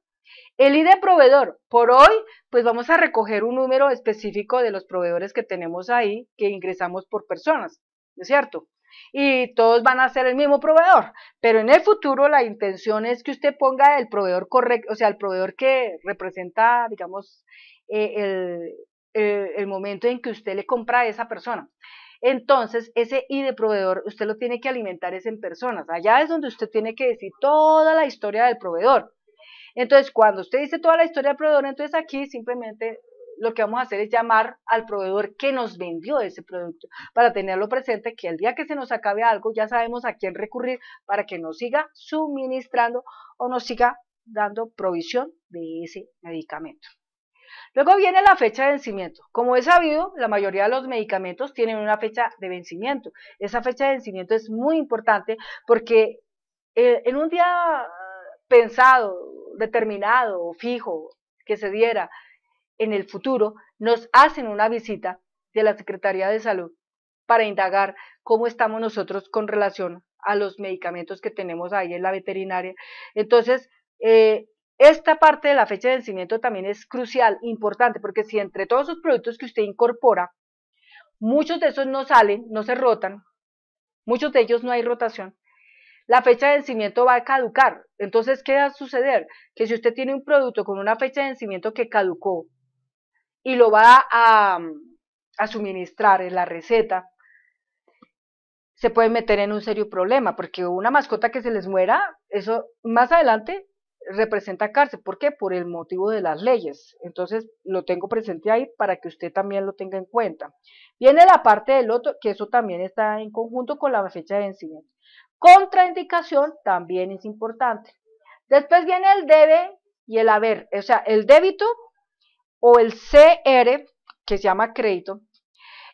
El ID proveedor, por hoy, pues vamos a recoger un número específico de los proveedores que tenemos ahí, que ingresamos por personas, ¿no es cierto? Y todos van a ser el mismo proveedor, pero en el futuro la intención es que usted ponga el proveedor correcto, o sea, el proveedor que representa, digamos, eh, el, eh, el momento en que usted le compra a esa persona. Entonces, ese y de proveedor, usted lo tiene que alimentar es en personas. Allá es donde usted tiene que decir toda la historia del proveedor. Entonces, cuando usted dice toda la historia del proveedor, entonces aquí simplemente lo que vamos a hacer es llamar al proveedor que nos vendió ese producto para tenerlo presente que el día que se nos acabe algo ya sabemos a quién recurrir para que nos siga suministrando o nos siga dando provisión de ese medicamento. Luego viene la fecha de vencimiento. Como es sabido, la mayoría de los medicamentos tienen una fecha de vencimiento. Esa fecha de vencimiento es muy importante porque eh, en un día pensado, determinado, fijo, que se diera en el futuro, nos hacen una visita de la Secretaría de Salud para indagar cómo estamos nosotros con relación a los medicamentos que tenemos ahí en la veterinaria. Entonces, eh, esta parte de la fecha de vencimiento también es crucial, importante, porque si entre todos los productos que usted incorpora, muchos de esos no salen, no se rotan, muchos de ellos no hay rotación, la fecha de vencimiento va a caducar. Entonces, ¿qué va a suceder? Que si usted tiene un producto con una fecha de vencimiento que caducó y lo va a, a suministrar en la receta, se puede meter en un serio problema, porque una mascota que se les muera, eso más adelante representa cárcel. ¿Por qué? Por el motivo de las leyes. Entonces, lo tengo presente ahí para que usted también lo tenga en cuenta. Viene la parte del otro, que eso también está en conjunto con la fecha de vencimiento. Contraindicación también es importante. Después viene el debe y el haber, o sea, el débito o el CR, que se llama crédito.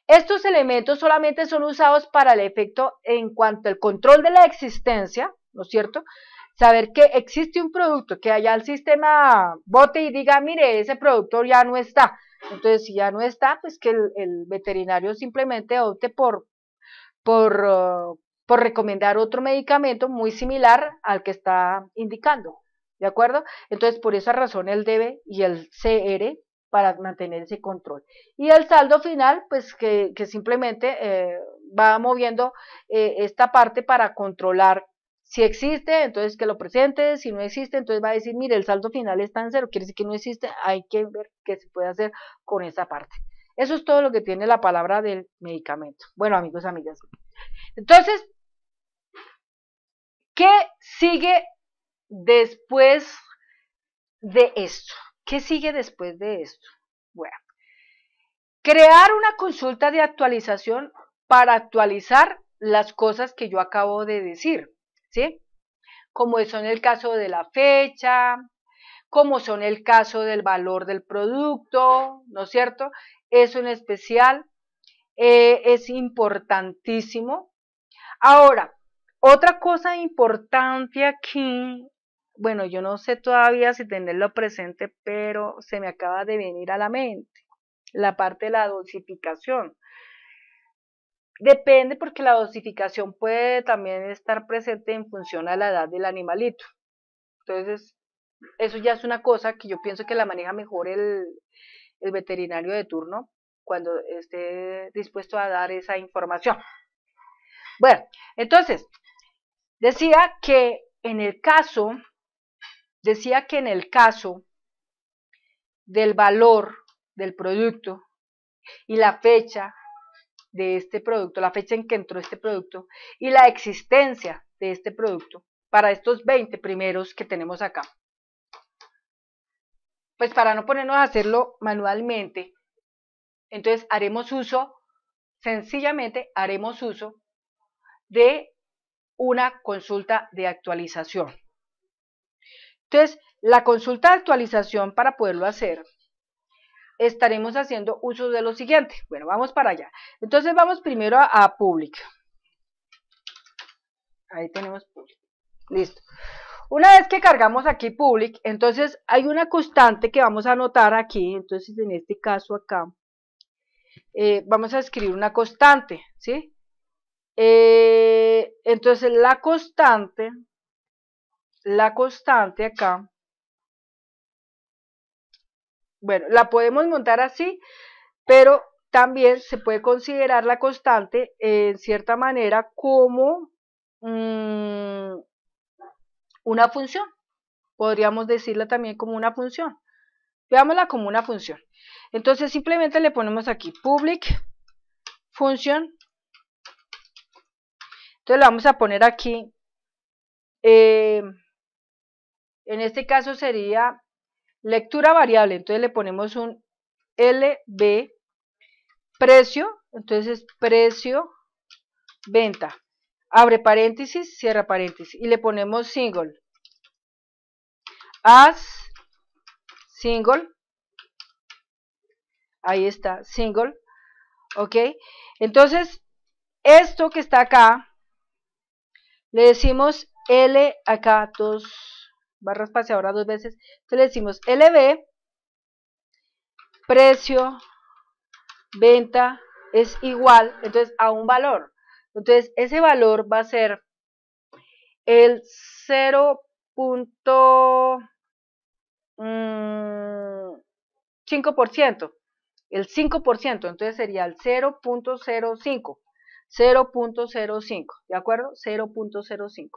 Estos elementos solamente son usados para el efecto en cuanto al control de la existencia, ¿no es cierto?, saber que existe un producto, que allá el sistema bote y diga, mire, ese producto ya no está. Entonces, si ya no está, pues que el, veterinario simplemente opte por, uh, por, recomendar otro medicamento muy similar al que está indicando. ¿De acuerdo? Entonces, por esa razón, el debe y el CR para mantener ese control. Y el saldo final, pues que, simplemente eh, va moviendo eh, esta parte para controlar si existe, entonces que lo presente, si no existe, entonces va a decir, mire, el saldo final está en cero, quiere decir que no existe, hay que ver qué se puede hacer con esa parte. Eso es todo lo que tiene la palabra del medicamento. Bueno, amigos, amigas. Entonces, ¿qué sigue después de esto? ¿Qué sigue después de esto? Bueno, crear una consulta de actualización para actualizar las cosas que yo acabo de decir. ¿sí? Como son el caso de la fecha, como son el caso del valor del producto, ¿no es cierto? Eso en especial eh, es importantísimo. Ahora, otra cosa importante aquí, bueno, yo no sé todavía si tenerlo presente, pero se me acaba de venir a la mente la parte de la dosificación. Depende porque la dosificación puede también estar presente en función a la edad del animalito. Entonces, eso ya es una cosa que yo pienso que la maneja mejor el, el veterinario de turno cuando esté dispuesto a dar esa información. Bueno, entonces, decía que en el caso, decía que en el caso del valor del producto y la fecha de este producto, la fecha en que entró este producto y la existencia de este producto para estos 20 primeros que tenemos acá. Pues para no ponernos a hacerlo manualmente, entonces haremos uso, sencillamente haremos uso de una consulta de actualización. Entonces, la consulta de actualización para poderlo hacer, estaremos haciendo uso de lo siguiente. Bueno, vamos para allá. Entonces vamos primero a, Public. Ahí tenemos Public. Listo. Una vez que cargamos aquí Public, entonces hay una constante que vamos a anotar aquí. Entonces en este caso acá, eh, vamos a escribir una constante, ¿sí? Eh, entonces la constante, la constante acá, bueno, la podemos montar así, pero también se puede considerar la constante en cierta manera como mm, una función. Podríamos decirla también como una función. Veámosla como una función. Entonces simplemente le ponemos aquí public function. Entonces la vamos a poner aquí, eh, en este caso sería Lectura variable, entonces le ponemos un LB precio, entonces precio venta. Abre paréntesis, cierra paréntesis y le ponemos single. As single. Ahí está, single. ¿Ok? Entonces, esto que está acá, le decimos L acá, barra ahora dos veces, entonces le decimos LB, precio, venta es igual, entonces a un valor. Entonces ese valor va a ser el 0.5%, mm, el 5%, entonces sería el 0.05, 0.05, ¿de acuerdo? 0.05.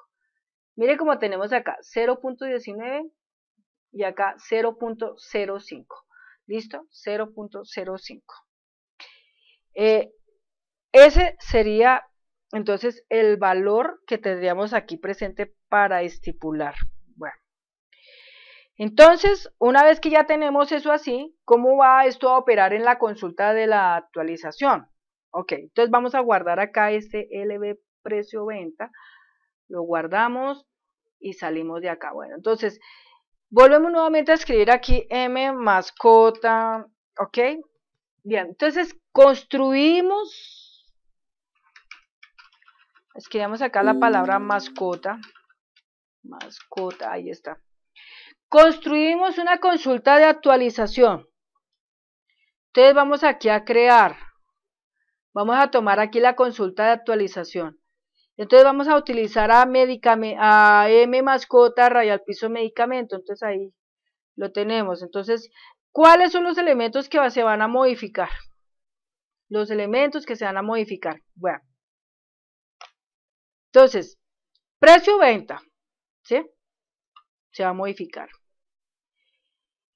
Mire cómo tenemos acá 0.19 y acá 0.05. ¿Listo? 0.05. Eh, ese sería entonces el valor que tendríamos aquí presente para estipular. Bueno. Entonces, una vez que ya tenemos eso así, ¿cómo va esto a operar en la consulta de la actualización? Ok, entonces vamos a guardar acá este LB precio venta lo guardamos y salimos de acá. Bueno, entonces volvemos nuevamente a escribir aquí M mascota, ¿ok? Bien, entonces construimos, escribimos acá la palabra mascota, mascota, ahí está. Construimos una consulta de actualización. Entonces vamos aquí a crear, vamos a tomar aquí la consulta de actualización. Entonces vamos a utilizar a, a M mascota rayal piso medicamento. Entonces ahí lo tenemos. Entonces, ¿cuáles son los elementos que se van a modificar? Los elementos que se van a modificar. Bueno. Entonces, precio venta. ¿Sí? Se va a modificar.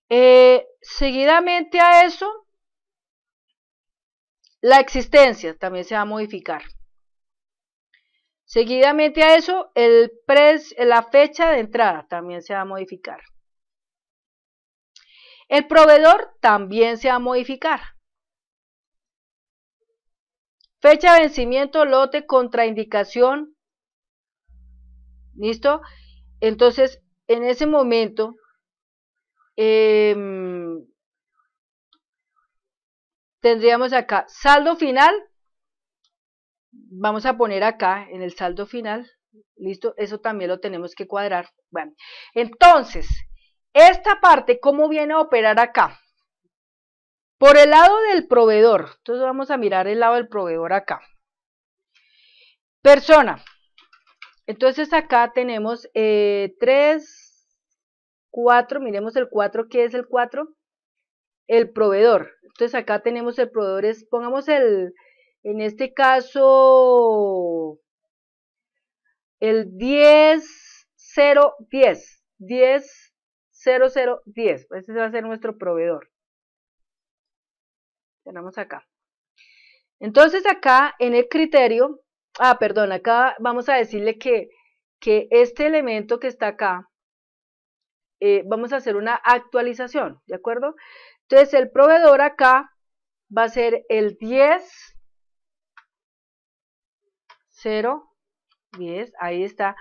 Eh, seguidamente a eso, la existencia también se va a modificar. Seguidamente a eso, el la fecha de entrada también se va a modificar. El proveedor también se va a modificar. Fecha de vencimiento, lote, contraindicación. ¿Listo? Entonces, en ese momento, em, tendríamos acá saldo final vamos a poner acá en el saldo final, listo, eso también lo tenemos que cuadrar. Bueno, entonces, esta parte, ¿cómo viene a operar acá? Por el lado del proveedor, entonces vamos a mirar el lado del proveedor acá. Persona, entonces acá tenemos 3, eh, 4, miremos el 4, ¿qué es el 4? El proveedor, entonces acá tenemos el proveedor, es, pongamos el, en este caso, el 10, 0, 10. 10, 0, 0, 10. Este va a ser nuestro proveedor. Tenemos acá. Entonces acá en el criterio, ah, perdón, acá vamos a decirle que, este elemento que está acá, eh, vamos a hacer una actualización, ¿de acuerdo? Entonces el proveedor acá va a ser el 10, 0, 10, ahí está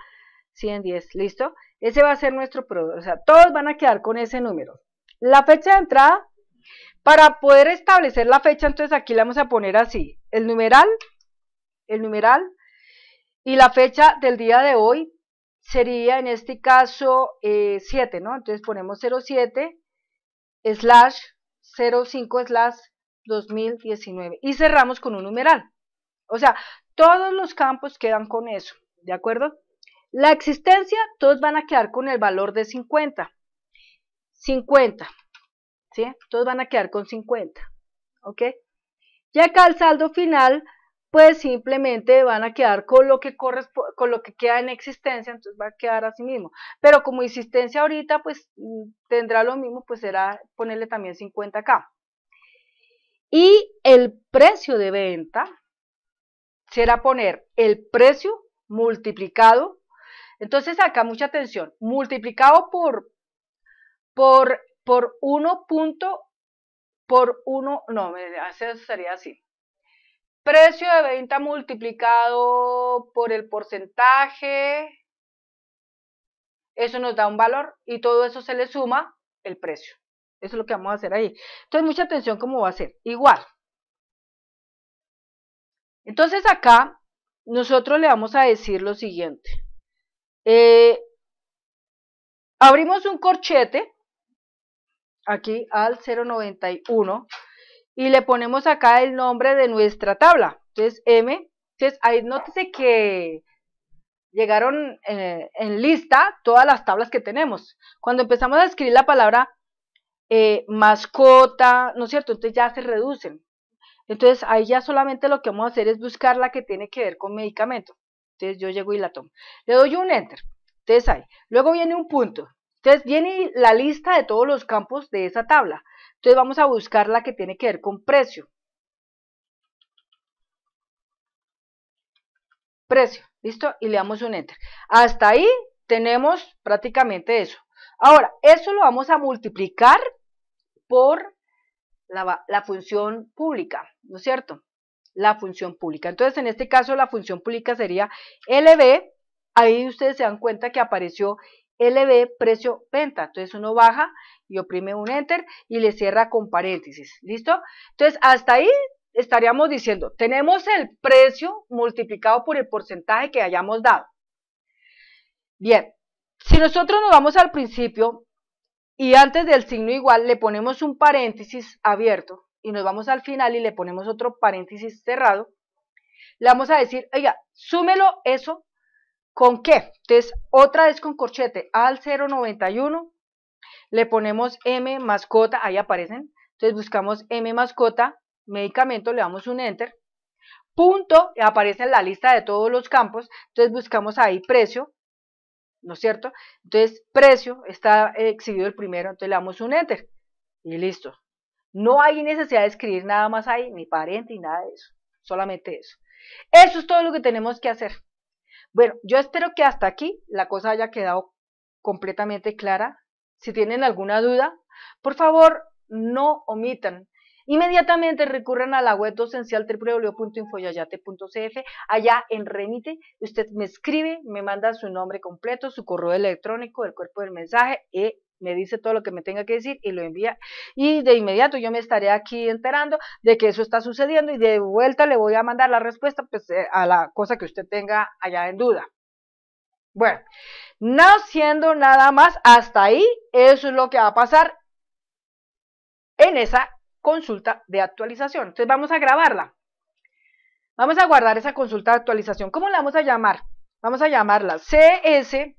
110, ¿listo? Ese va a ser nuestro producto, o sea, todos van a quedar con ese número. La fecha de entrada, para poder establecer la fecha, entonces aquí la vamos a poner así, el numeral, el numeral, y la fecha del día de hoy sería en este caso 7, eh, ¿no? Entonces ponemos 07 slash 05 slash 2019 y cerramos con un numeral. O sea, todos los campos quedan con eso, ¿de acuerdo? La existencia, todos van a quedar con el valor de 50. 50, ¿sí? Todos van a quedar con 50, ¿ok? Y acá el saldo final, pues simplemente van a quedar con lo que con lo que queda en existencia, entonces va a quedar así mismo. Pero como existencia ahorita, pues mm, tendrá lo mismo, pues será ponerle también 50 acá. Y el precio de venta, será poner el precio multiplicado. Entonces acá mucha atención, multiplicado por, por, por 1 punto, por 1, no, eso sería así. Precio de venta multiplicado por el porcentaje, eso nos da un valor y todo eso se le suma el precio. Eso es lo que vamos a hacer ahí. Entonces mucha atención cómo va a ser. Igual, entonces acá nosotros le vamos a decir lo siguiente. Eh, abrimos un corchete aquí al 091 y le ponemos acá el nombre de nuestra tabla. Entonces M, entonces ahí nótese que llegaron eh, en lista todas las tablas que tenemos. Cuando empezamos a escribir la palabra eh, mascota, ¿no es cierto? Entonces ya se reducen. Entonces ahí ya solamente lo que vamos a hacer es buscar la que tiene que ver con medicamento. Entonces yo llego y la tomo. Le doy un enter. Entonces ahí. Luego viene un punto. Entonces viene la lista de todos los campos de esa tabla. Entonces vamos a buscar la que tiene que ver con precio. Precio. ¿Listo? Y le damos un enter. Hasta ahí tenemos prácticamente eso. Ahora, eso lo vamos a multiplicar por la, función pública, ¿no es cierto? La función pública. Entonces, en este caso, la función pública sería LB. Ahí ustedes se dan cuenta que apareció LB precio venta. Entonces uno baja y oprime un enter y le cierra con paréntesis. ¿Listo? Entonces hasta ahí estaríamos diciendo, tenemos el precio multiplicado por el porcentaje que hayamos dado. Bien, si nosotros nos vamos al principio, y antes del signo igual le ponemos un paréntesis abierto y nos vamos al final y le ponemos otro paréntesis cerrado, le vamos a decir, oiga, súmelo eso con qué. Entonces, otra vez con corchete al 091, le ponemos M mascota, ahí aparecen. Entonces buscamos M mascota, medicamento, le damos un enter. Punto, aparece en la lista de todos los campos. Entonces buscamos ahí precio, ¿no es cierto? Entonces, precio está exhibido el primero, entonces le damos un enter y listo. No hay necesidad de escribir nada más ahí, ni parente ni nada de eso, solamente eso. Eso es todo lo que tenemos que hacer. Bueno, yo espero que hasta aquí la cosa haya quedado completamente clara. Si tienen alguna duda, por favor, no omitan Inmediatamente recurran a la web docencial www.infoyayate.cf, allá en remite, usted me escribe, me manda su nombre completo, su correo electrónico, el cuerpo del mensaje y eh, me dice todo lo que me tenga que decir y lo envía. Y de inmediato yo me estaré aquí enterando de que eso está sucediendo y de vuelta le voy a mandar la respuesta pues, eh, a la cosa que usted tenga allá en duda. Bueno, no siendo nada más, hasta ahí, eso es lo que va a pasar en esa consulta de actualización. Entonces vamos a grabarla. Vamos a guardar esa consulta de actualización. ¿Cómo la vamos a llamar? Vamos a llamarla CSAC.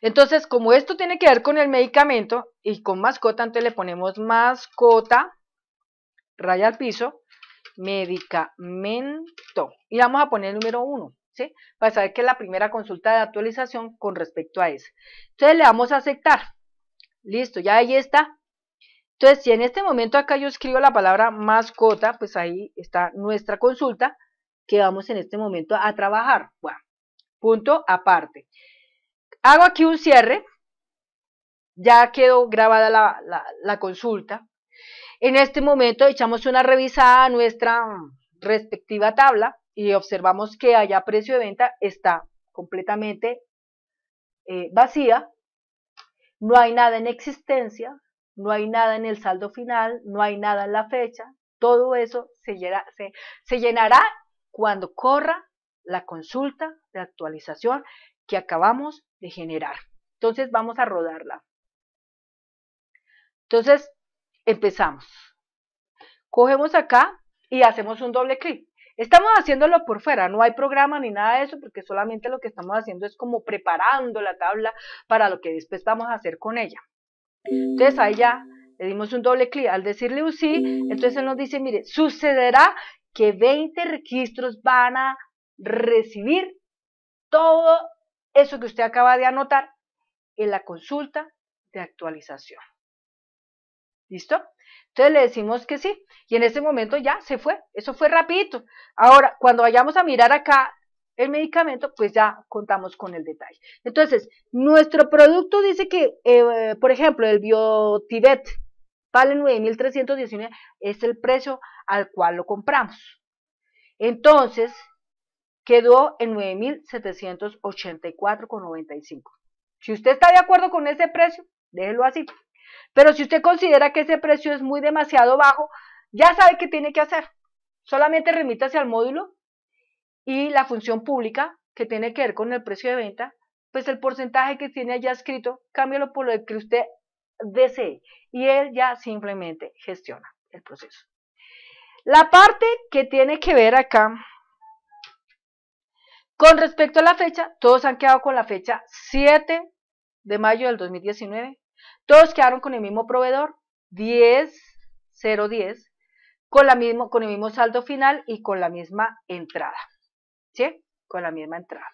Entonces, como esto tiene que ver con el medicamento y con mascota, entonces le ponemos mascota, raya al piso, medicamento. Y vamos a poner el número 1, ¿sí? Para saber que es la primera consulta de actualización con respecto a ese. Entonces le vamos a aceptar. Listo, ya ahí está entonces, si en este momento acá yo escribo la palabra mascota, pues ahí está nuestra consulta que vamos en este momento a trabajar. Bueno, punto aparte. Hago aquí un cierre. Ya quedó grabada la, consulta. En este momento echamos una revisada a nuestra respectiva tabla y observamos que allá precio de venta está completamente eh, vacía, no hay nada en existencia, no hay nada en el saldo final, no hay nada en la fecha, todo eso se, llenará cuando corra la consulta de actualización que acabamos de generar. Entonces vamos a rodarla. Entonces empezamos. Cogemos acá y hacemos un doble clic. Estamos haciéndolo por fuera, no hay programa ni nada de eso, porque solamente lo que estamos haciendo es como preparando la tabla para lo que después vamos a hacer con ella. Entonces ahí ya le dimos un doble clic al decirle un sí, entonces él nos dice, mire, sucederá que 20 registros van a recibir todo eso que usted acaba de anotar en la consulta de actualización. ¿Listo? Entonces le decimos que sí, y en ese momento ya se fue, eso fue rapidito. Ahora, cuando vayamos a mirar acá el medicamento, pues ya contamos con el detalle. Entonces, nuestro producto dice que, eh, por ejemplo, el Biotibet vale 9.319, es el precio al cual lo compramos. Entonces, quedó en 9.784,95. Si usted está de acuerdo con ese precio, déjelo así. Pero si usted considera que ese precio es muy demasiado bajo, ya sabe qué tiene que hacer. Solamente remítase al módulo y la función pública, que tiene que ver con el precio de venta, pues el porcentaje que tiene allá escrito, cámbialo por lo que usted desee y él ya simplemente gestiona el proceso. La parte que tiene que ver acá con respecto a la fecha, todos han quedado con la fecha 7 de mayo del 2019, todos quedaron con el mismo proveedor, 10, con, mismo, con el mismo saldo final y con la misma entrada. Con la misma entrada.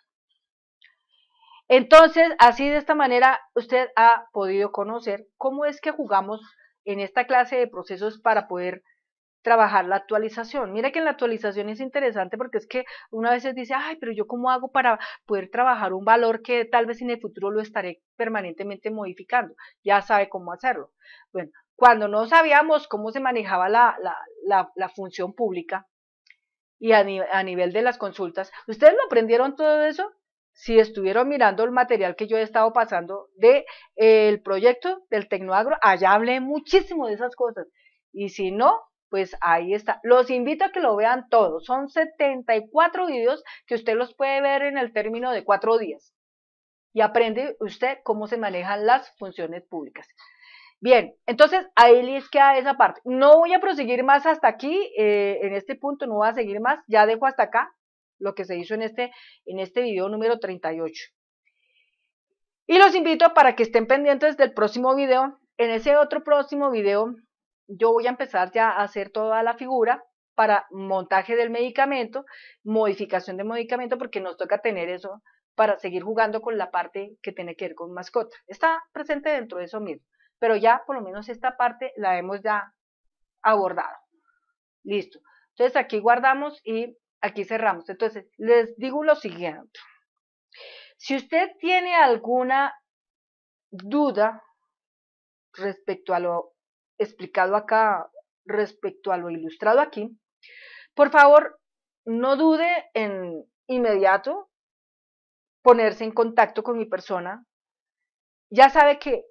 Entonces, así de esta manera usted ha podido conocer cómo es que jugamos en esta clase de procesos para poder trabajar la actualización. Mira que en la actualización es interesante porque es que una vez dice, ay, pero yo cómo hago para poder trabajar un valor que tal vez en el futuro lo estaré permanentemente modificando. Ya sabe cómo hacerlo. Bueno, cuando no sabíamos cómo se manejaba la función pública, y a, nivel de las consultas. ¿Ustedes lo aprendieron todo eso? si estuvieron mirando el material que yo he estado pasando del de, eh, el proyecto del Tecnoagro, allá hablé muchísimo de esas cosas. Y si no, pues ahí está. Los invito a que lo vean todo. Son 74 videos que usted los puede ver en el término de cuatro días. Y aprende usted cómo se manejan las funciones públicas. Bien, entonces ahí les queda esa parte. No voy a proseguir más hasta aquí, eh, en este punto no voy a seguir más, ya dejo hasta acá lo que se hizo en este, en este video número 38. Y los invito para que estén pendientes del próximo video. En ese otro próximo video yo voy a empezar ya a hacer toda la figura para montaje del medicamento, modificación de medicamento, porque nos toca tener eso para seguir jugando con la parte que tiene que ver con mascota. Está presente dentro de eso mismo pero ya por lo menos esta parte la hemos ya abordado. Listo. Entonces aquí guardamos y aquí cerramos. Entonces, les digo lo siguiente. Si usted tiene alguna duda respecto a lo explicado acá, respecto a lo ilustrado aquí, por favor, no dude en inmediato ponerse en contacto con mi persona. Ya sabe que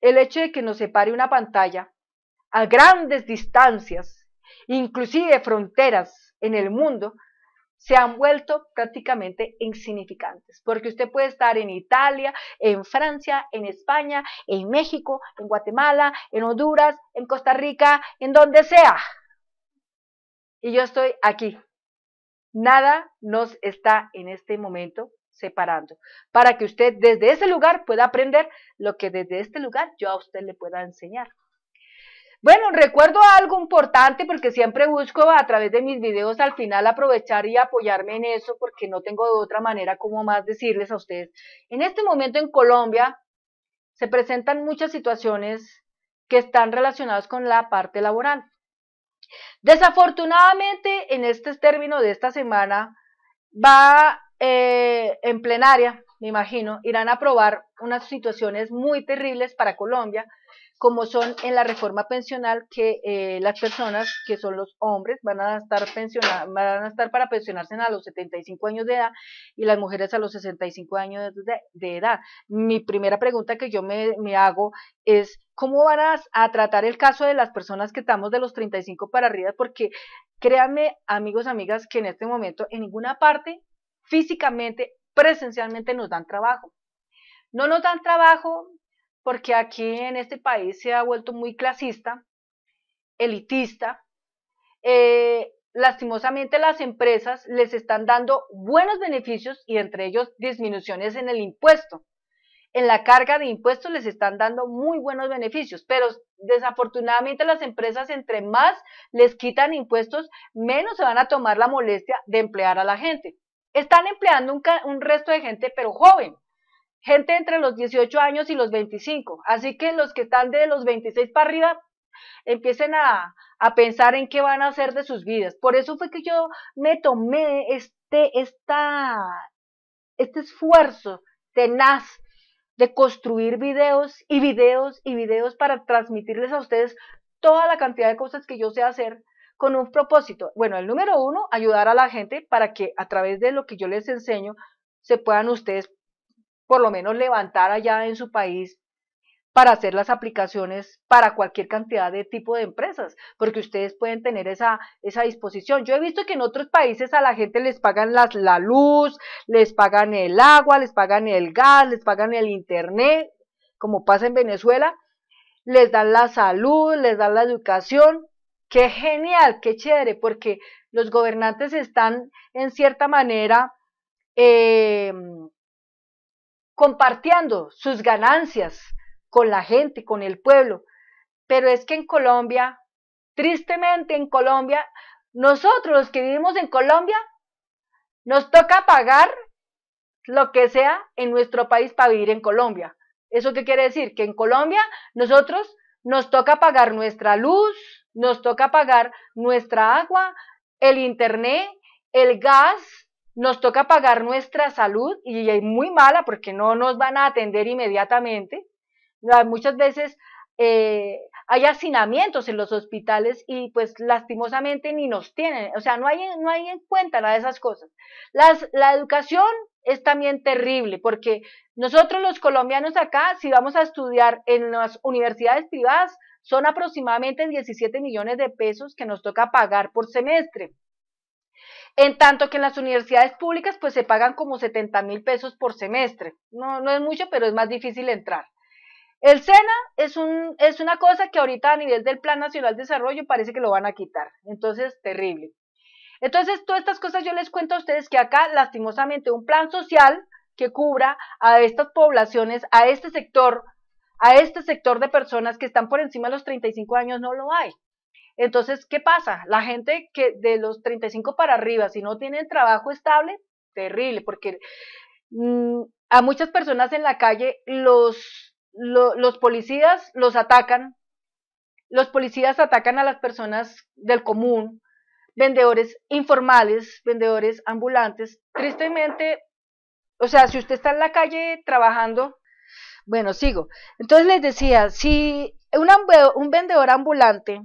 el hecho de que nos separe una pantalla a grandes distancias, inclusive fronteras en el mundo, se han vuelto prácticamente insignificantes, porque usted puede estar en Italia, en Francia, en España, en México, en Guatemala, en Honduras, en Costa Rica, en donde sea. Y yo estoy aquí. Nada nos está en este momento separando, para que usted desde ese lugar pueda aprender lo que desde este lugar yo a usted le pueda enseñar. Bueno, recuerdo algo importante porque siempre busco a través de mis videos al final aprovechar y apoyarme en eso porque no tengo de otra manera como más decirles a ustedes. En este momento en Colombia se presentan muchas situaciones que están relacionadas con la parte laboral. Desafortunadamente, en este término de esta semana va eh, en plenaria, me imagino, irán a aprobar unas situaciones muy terribles para Colombia, como son en la reforma pensional que eh, las personas que son los hombres van a estar van a estar para pensionarse a los 75 años de edad y las mujeres a los 65 años de, edad. Mi primera pregunta que yo me, hago es cómo van a, a, tratar el caso de las personas que estamos de los 35 para arriba, porque créanme amigos, amigas, que en este momento en ninguna parte físicamente, presencialmente nos dan trabajo. No nos dan trabajo porque aquí en este país se ha vuelto muy clasista, elitista. Eh, lastimosamente las empresas les están dando buenos beneficios y entre ellos disminuciones en el impuesto. En la carga de impuestos les están dando muy buenos beneficios, pero desafortunadamente las empresas entre más les quitan impuestos, menos se van a tomar la molestia de emplear a la gente. Están empleando un, resto de gente, pero joven, gente entre los 18 años y los 25. Así que los que están de los 26 para arriba, empiecen a, a, pensar en qué van a hacer de sus vidas. Por eso fue que yo me tomé este, esta, este esfuerzo tenaz de construir videos y videos y videos para transmitirles a ustedes toda la cantidad de cosas que yo sé hacer con un propósito. Bueno, el número uno, ayudar a la gente para que a través de lo que yo les enseño se puedan ustedes por lo menos levantar allá en su país para hacer las aplicaciones para cualquier cantidad de tipo de empresas, porque ustedes pueden tener esa, esa disposición. Yo he visto que en otros países a la gente les pagan las, la luz, les pagan el agua, les pagan el gas, les pagan el internet, como pasa en Venezuela, les dan la salud, les dan la educación, Qué genial, qué chévere, porque los gobernantes están en cierta manera em, compartiendo sus ganancias con la gente, con el pueblo. Pero es que en Colombia, tristemente en Colombia, nosotros los que vivimos en Colombia, nos toca pagar lo que sea en nuestro país para vivir en Colombia. ¿Eso qué quiere decir? Que en Colombia nosotros nos toca pagar nuestra luz, nos toca pagar nuestra agua, el internet, el gas, nos toca pagar nuestra salud y es muy mala porque no nos van a atender inmediatamente. Muchas veces eh, hay hacinamientos en los hospitales y pues lastimosamente ni nos tienen, o sea, no hay, no hay en cuenta nada de esas cosas. Las, la educación es también terrible porque nosotros los colombianos acá, si vamos a estudiar en las universidades privadas, son aproximadamente 17 millones de pesos que nos toca pagar por semestre. En tanto que en las universidades públicas, pues se pagan como 70 mil pesos por semestre. No, no es mucho, pero es más difícil entrar. El SENA es, un, es una cosa que ahorita a nivel del Plan Nacional de Desarrollo parece que lo van a quitar. Entonces, terrible. Entonces, todas estas cosas yo les cuento a ustedes que acá, lastimosamente, un plan social que cubra a estas poblaciones, a este sector a este sector de personas que están por encima de los 35 años no lo hay. Entonces, ¿qué pasa? La gente que de los 35 para arriba, si no tienen trabajo estable, terrible, porque mm, a muchas personas en la calle los, los policías los atacan, los policías atacan a las personas del común, vendedores informales, vendedores ambulantes. Tristemente, o sea, si usted está en la calle trabajando, bueno, sigo. Entonces les decía, si un, vendedor ambulante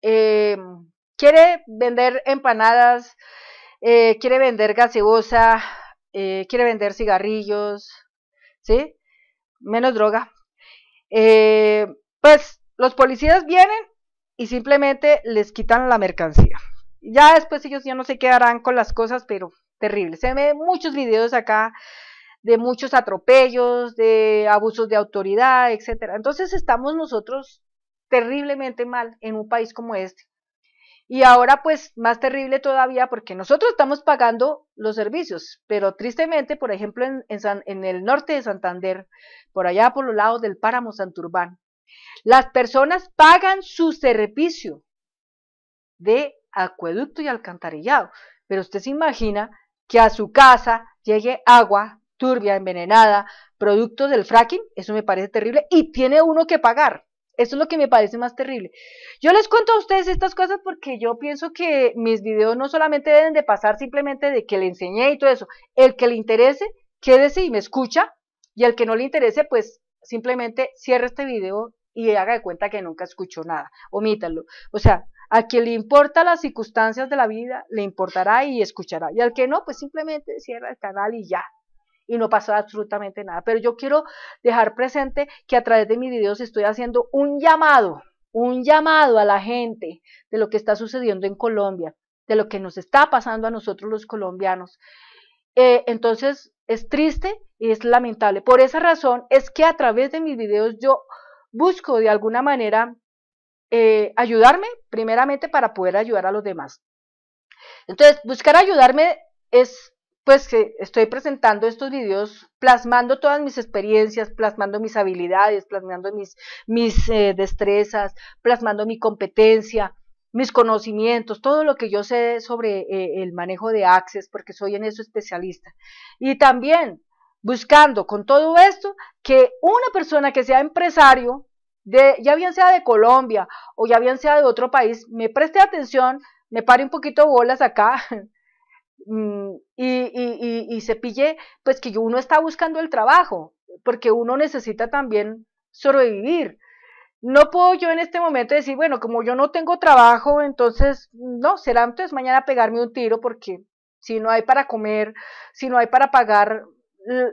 em, quiere vender empanadas, eh, quiere vender gaseosa, eh, quiere vender cigarrillos, ¿sí? Menos droga. Eh, pues los policías vienen y simplemente les quitan la mercancía. Ya después ellos ya no se quedarán con las cosas, pero terrible. Se ven muchos videos acá de muchos atropellos, de abusos de autoridad, etcétera. Entonces estamos nosotros terriblemente mal en un país como este. Y ahora pues más terrible todavía porque nosotros estamos pagando los servicios, pero tristemente, por ejemplo, en, el norte de Santander, por allá por los lados del páramo Santurbán, las personas pagan su servicio de acueducto y alcantarillado, pero usted se imagina que a su casa llegue agua turbia, envenenada, productos del fracking, eso me parece terrible, y tiene uno que pagar. Eso es lo que me parece más terrible. Yo les cuento a ustedes estas cosas porque yo pienso que mis videos no solamente deben de pasar simplemente de que le enseñé y todo eso. El que le interese, quédese y me escucha. Y el que no le interese, pues simplemente cierre este video y haga de cuenta que nunca escuchó nada. Omítalo. O sea, a quien le importa las circunstancias de la vida, le importará y escuchará. Y al que no, pues simplemente cierra el canal y ya y no pasa absolutamente nada. Pero yo quiero dejar presente que a través de mis videos estoy haciendo un llamado, un llamado a la gente de lo que está sucediendo en Colombia, de lo que nos está pasando a nosotros los colombianos. Eh, entonces es triste y es lamentable. Por esa razón es que a través de mis videos yo busco de alguna manera eh, ayudarme primeramente para poder ayudar a los demás. Entonces, buscar ayudarme es pues que estoy presentando estos videos plasmando todas mis experiencias, plasmando mis habilidades, plasmando mis, mis eh, destrezas, plasmando mi competencia, mis conocimientos, todo lo que yo sé sobre eh, el manejo de Access, porque soy en eso especialista. Y también buscando con todo esto que una persona que sea empresario, ya bien sea de Colombia o ya bien sea de otro país, me preste atención, me pare un poquito bolas acá Mm, y, y, y, se pille, pues que uno está buscando el trabajo, porque uno necesita también sobrevivir. No puedo yo en este momento decir, bueno, como yo no tengo trabajo, entonces, no, será entonces mañana pegarme un tiro, porque si no hay para comer, si no hay para pagar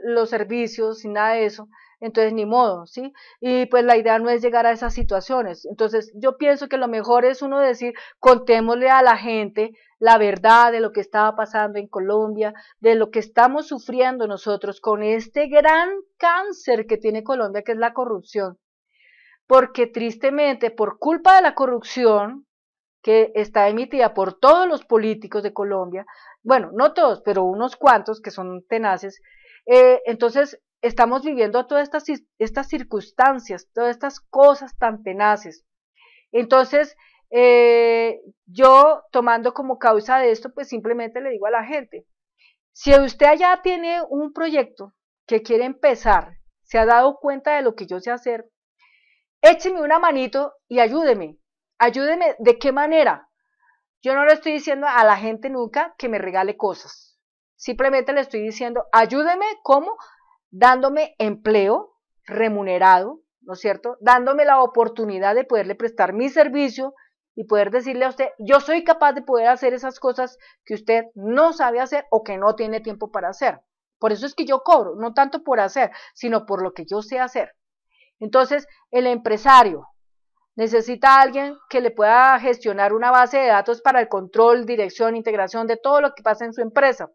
los servicios, y nada de eso, entonces ni modo, ¿sí? Y pues la idea no es llegar a esas situaciones. Entonces yo pienso que lo mejor es uno decir, contémosle a la gente la verdad de lo que estaba pasando en Colombia, de lo que estamos sufriendo nosotros con este gran cáncer que tiene Colombia, que es la corrupción. Porque tristemente, por culpa de la corrupción, que está emitida por todos los políticos de Colombia, bueno, no todos, pero unos cuantos que son tenaces, eh, entonces estamos viviendo todas estas, estas circunstancias, todas estas cosas tan tenaces. Entonces, eh, yo tomando como causa de esto, pues simplemente le digo a la gente, si usted ya tiene un proyecto que quiere empezar, se ha dado cuenta de lo que yo sé hacer, écheme una manito y ayúdeme. Ayúdeme, ¿de qué manera? Yo no le estoy diciendo a la gente nunca que me regale cosas. Simplemente le estoy diciendo, ayúdeme, ¿cómo? dándome empleo remunerado, ¿no es cierto? Dándome la oportunidad de poderle prestar mi servicio y poder decirle a usted, yo soy capaz de poder hacer esas cosas que usted no sabe hacer o que no tiene tiempo para hacer. Por eso es que yo cobro, no tanto por hacer, sino por lo que yo sé hacer. Entonces, el empresario necesita a alguien que le pueda gestionar una base de datos para el control, dirección, integración de todo lo que pasa en su empresa.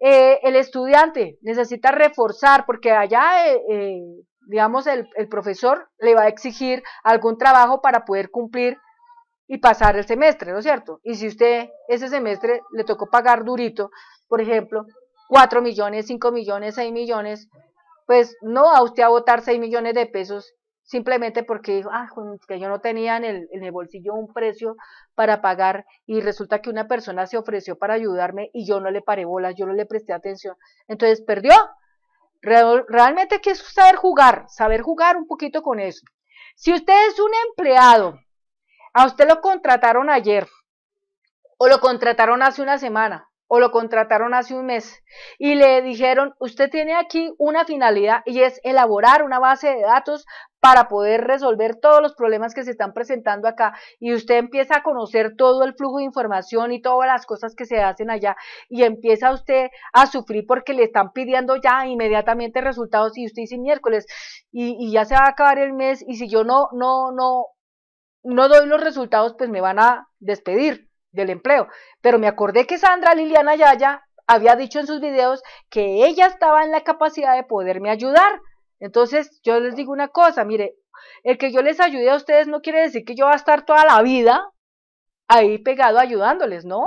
Eh, el estudiante necesita reforzar, porque allá, eh, eh, digamos, el, profesor le va a exigir algún trabajo para poder cumplir y pasar el semestre, ¿no es cierto? Y si usted ese semestre le tocó pagar durito, por ejemplo, 4 millones, 5 millones, 6 millones, pues no va usted a votar 6 millones de pesos simplemente porque dijo, ah, que yo no tenía en el, bolsillo un precio para pagar y resulta que una persona se ofreció para ayudarme y yo no le paré bolas, yo no le presté atención. Entonces perdió. realmente que es saber jugar, saber jugar un poquito con eso. Si usted es un empleado, a usted lo contrataron ayer o lo contrataron hace una semana o lo contrataron hace un mes y le dijeron, usted tiene aquí una finalidad y es elaborar una base de datos para poder resolver todos los problemas que se están presentando acá y usted empieza a conocer todo el flujo de información y todas las cosas que se hacen allá y empieza usted a sufrir porque le están pidiendo ya inmediatamente resultados y usted dice miércoles y, y ya se va a acabar el mes y si yo no, no, no, no doy los resultados pues me van a despedir del empleo. Pero me acordé que Sandra Liliana Yaya había dicho en sus videos que ella estaba en la capacidad de poderme ayudar. Entonces yo les digo una cosa, mire, el que yo les ayude a ustedes no quiere decir que yo va a estar toda la vida ahí pegado ayudándoles, no.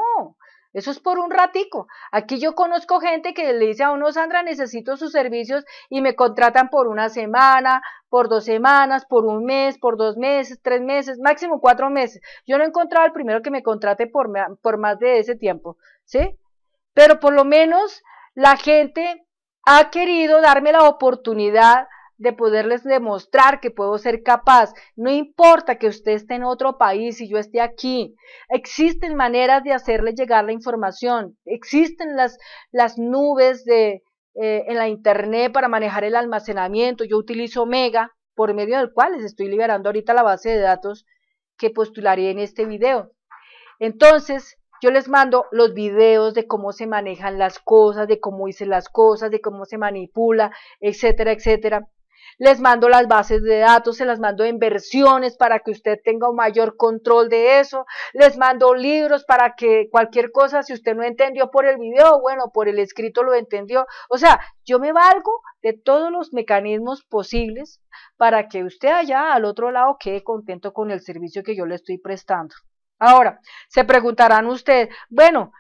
Eso es por un ratico. Aquí yo conozco gente que le dice a uno, Sandra, necesito sus servicios y me contratan por una semana, por dos semanas, por un mes, por dos meses, tres meses, máximo cuatro meses. Yo no he encontrado el primero que me contrate por, por más de ese tiempo, ¿sí? Pero por lo menos la gente ha querido darme la oportunidad de poderles demostrar que puedo ser capaz. No importa que usted esté en otro país y yo esté aquí. Existen maneras de hacerle llegar la información. Existen las, las nubes de, eh, en la internet para manejar el almacenamiento. Yo utilizo Mega, por medio del cual les estoy liberando ahorita la base de datos que postularé en este video. Entonces, yo les mando los videos de cómo se manejan las cosas, de cómo hice las cosas, de cómo se manipula, etcétera, etcétera les mando las bases de datos, se las mando en versiones para que usted tenga un mayor control de eso, les mando libros para que cualquier cosa, si usted no entendió por el video, bueno, por el escrito lo entendió. O sea, yo me valgo de todos los mecanismos posibles para que usted allá al otro lado quede contento con el servicio que yo le estoy prestando. Ahora, se preguntarán ustedes, bueno,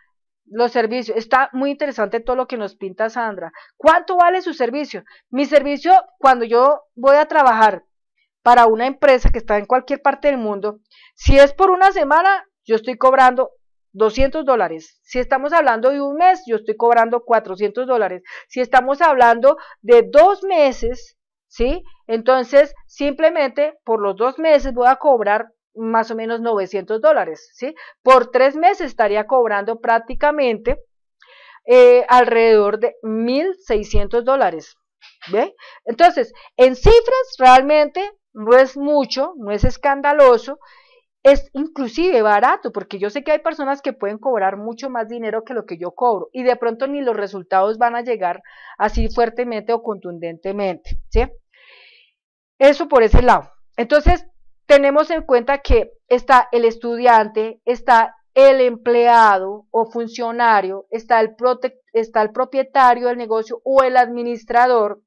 los servicios. Está muy interesante todo lo que nos pinta Sandra. ¿Cuánto vale su servicio? Mi servicio, cuando yo voy a trabajar para una empresa que está en cualquier parte del mundo, si es por una semana, yo estoy cobrando 200 dólares. Si estamos hablando de un mes, yo estoy cobrando 400 dólares. Si estamos hablando de dos meses, ¿sí? Entonces, simplemente por los dos meses voy a cobrar más o menos 900 dólares, ¿sí? Por tres meses estaría cobrando prácticamente eh, alrededor de 1.600 dólares, ¿ve? Entonces, en cifras realmente no es mucho, no es escandaloso, es inclusive barato, porque yo sé que hay personas que pueden cobrar mucho más dinero que lo que yo cobro y de pronto ni los resultados van a llegar así fuertemente o contundentemente, ¿sí? Eso por ese lado. Entonces, tenemos en cuenta que está el estudiante, está el empleado o funcionario, está el, está el propietario del negocio o el administrador.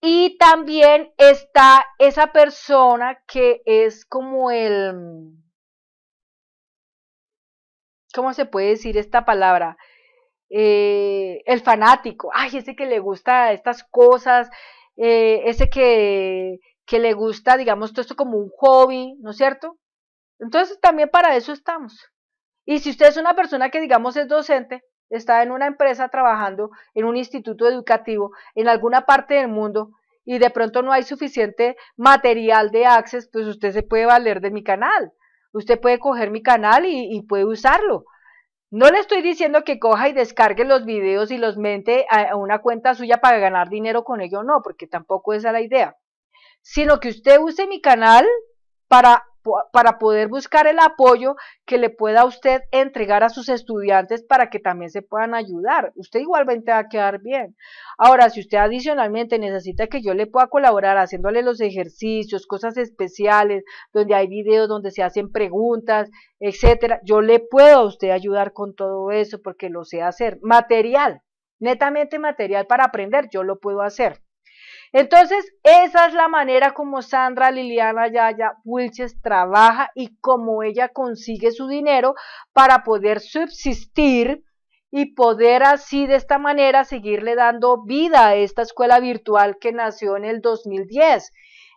Y también está esa persona que es como el... ¿Cómo se puede decir esta palabra? Eh, el fanático. Ay, ese que le gusta estas cosas, eh, ese que que le gusta, digamos, todo esto como un hobby, ¿no es cierto? Entonces también para eso estamos. Y si usted es una persona que, digamos, es docente, está en una empresa trabajando, en un instituto educativo, en alguna parte del mundo, y de pronto no hay suficiente material de Access, pues usted se puede valer de mi canal. Usted puede coger mi canal y, puede usarlo. No le estoy diciendo que coja y descargue los videos y los mente a una cuenta suya para ganar dinero con ello, no, porque tampoco esa es la idea sino que usted use mi canal para, poder buscar el apoyo que le pueda usted entregar a sus estudiantes para que también se puedan ayudar. Usted igualmente va a quedar bien. Ahora, si usted adicionalmente necesita que yo le pueda colaborar haciéndole los ejercicios, cosas especiales, donde hay videos, donde se hacen preguntas, etcétera, yo le puedo a usted ayudar con todo eso porque lo sé hacer. Material, netamente material para aprender, yo lo puedo hacer. Entonces, esa es la manera como Sandra Liliana Yaya Wilches trabaja y cómo ella consigue su dinero para poder subsistir y poder así de esta manera seguirle dando vida a esta escuela virtual que nació en el 2010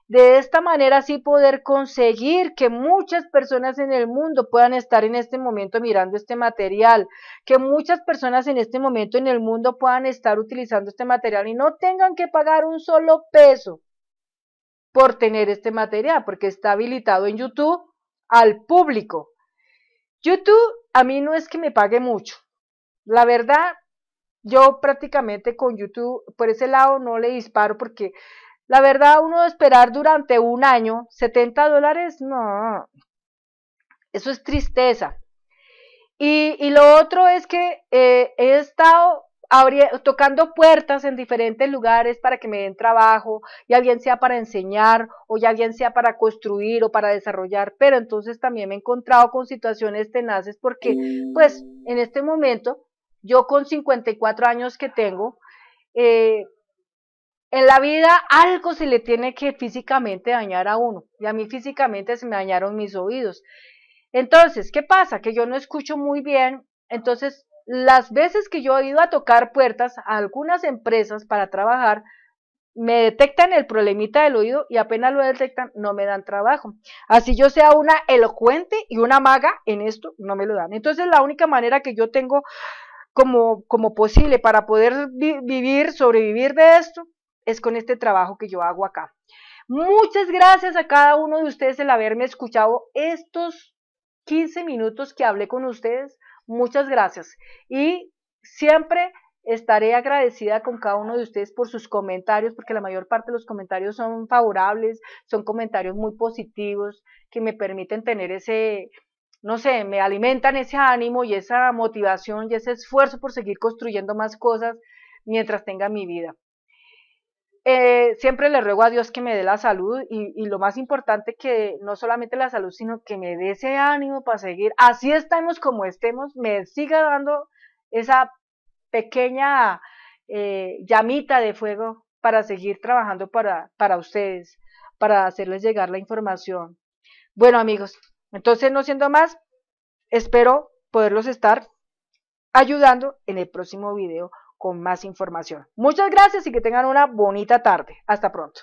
de esta manera sí poder conseguir que muchas personas en el mundo puedan estar en este momento mirando este material, que muchas personas en este momento en el mundo puedan estar utilizando este material y no tengan que pagar un solo peso por tener este material, porque está habilitado en YouTube al público. YouTube a mí no es que me pague mucho. La verdad, yo prácticamente con YouTube por ese lado no le disparo porque la verdad, uno esperar durante un año 70 dólares, no. Eso es tristeza. Y, lo otro es que eh, he estado tocando puertas en diferentes lugares para que me den trabajo, ya alguien sea para enseñar o ya bien sea para construir o para desarrollar, pero entonces también me he encontrado con situaciones tenaces porque pues en este momento yo con 54 años que tengo, eh, en la vida algo se le tiene que físicamente dañar a uno. Y a mí físicamente se me dañaron mis oídos. Entonces, ¿qué pasa? Que yo no escucho muy bien. Entonces, las veces que yo he ido a tocar puertas a algunas empresas para trabajar, me detectan el problemita del oído y apenas lo detectan, no me dan trabajo. Así yo sea una elocuente y una maga en esto, no me lo dan. Entonces, la única manera que yo tengo como, como posible para poder vivir, sobrevivir de esto, es con este trabajo que yo hago acá. Muchas gracias a cada uno de ustedes el haberme escuchado estos 15 minutos que hablé con ustedes. Muchas gracias. Y siempre estaré agradecida con cada uno de ustedes por sus comentarios, porque la mayor parte de los comentarios son favorables, son comentarios muy positivos que me permiten tener ese, no sé, me alimentan ese ánimo y esa motivación y ese esfuerzo por seguir construyendo más cosas mientras tenga mi vida. Eh, siempre le ruego a Dios que me dé la salud y, lo más importante que no solamente la salud, sino que me dé ese ánimo para seguir. Así estamos como estemos, me siga dando esa pequeña eh, llamita de fuego para seguir trabajando para, para ustedes, para hacerles llegar la información. Bueno amigos, entonces no siendo más, espero poderlos estar ayudando en el próximo video con más información. Muchas gracias y que tengan una bonita tarde. Hasta pronto.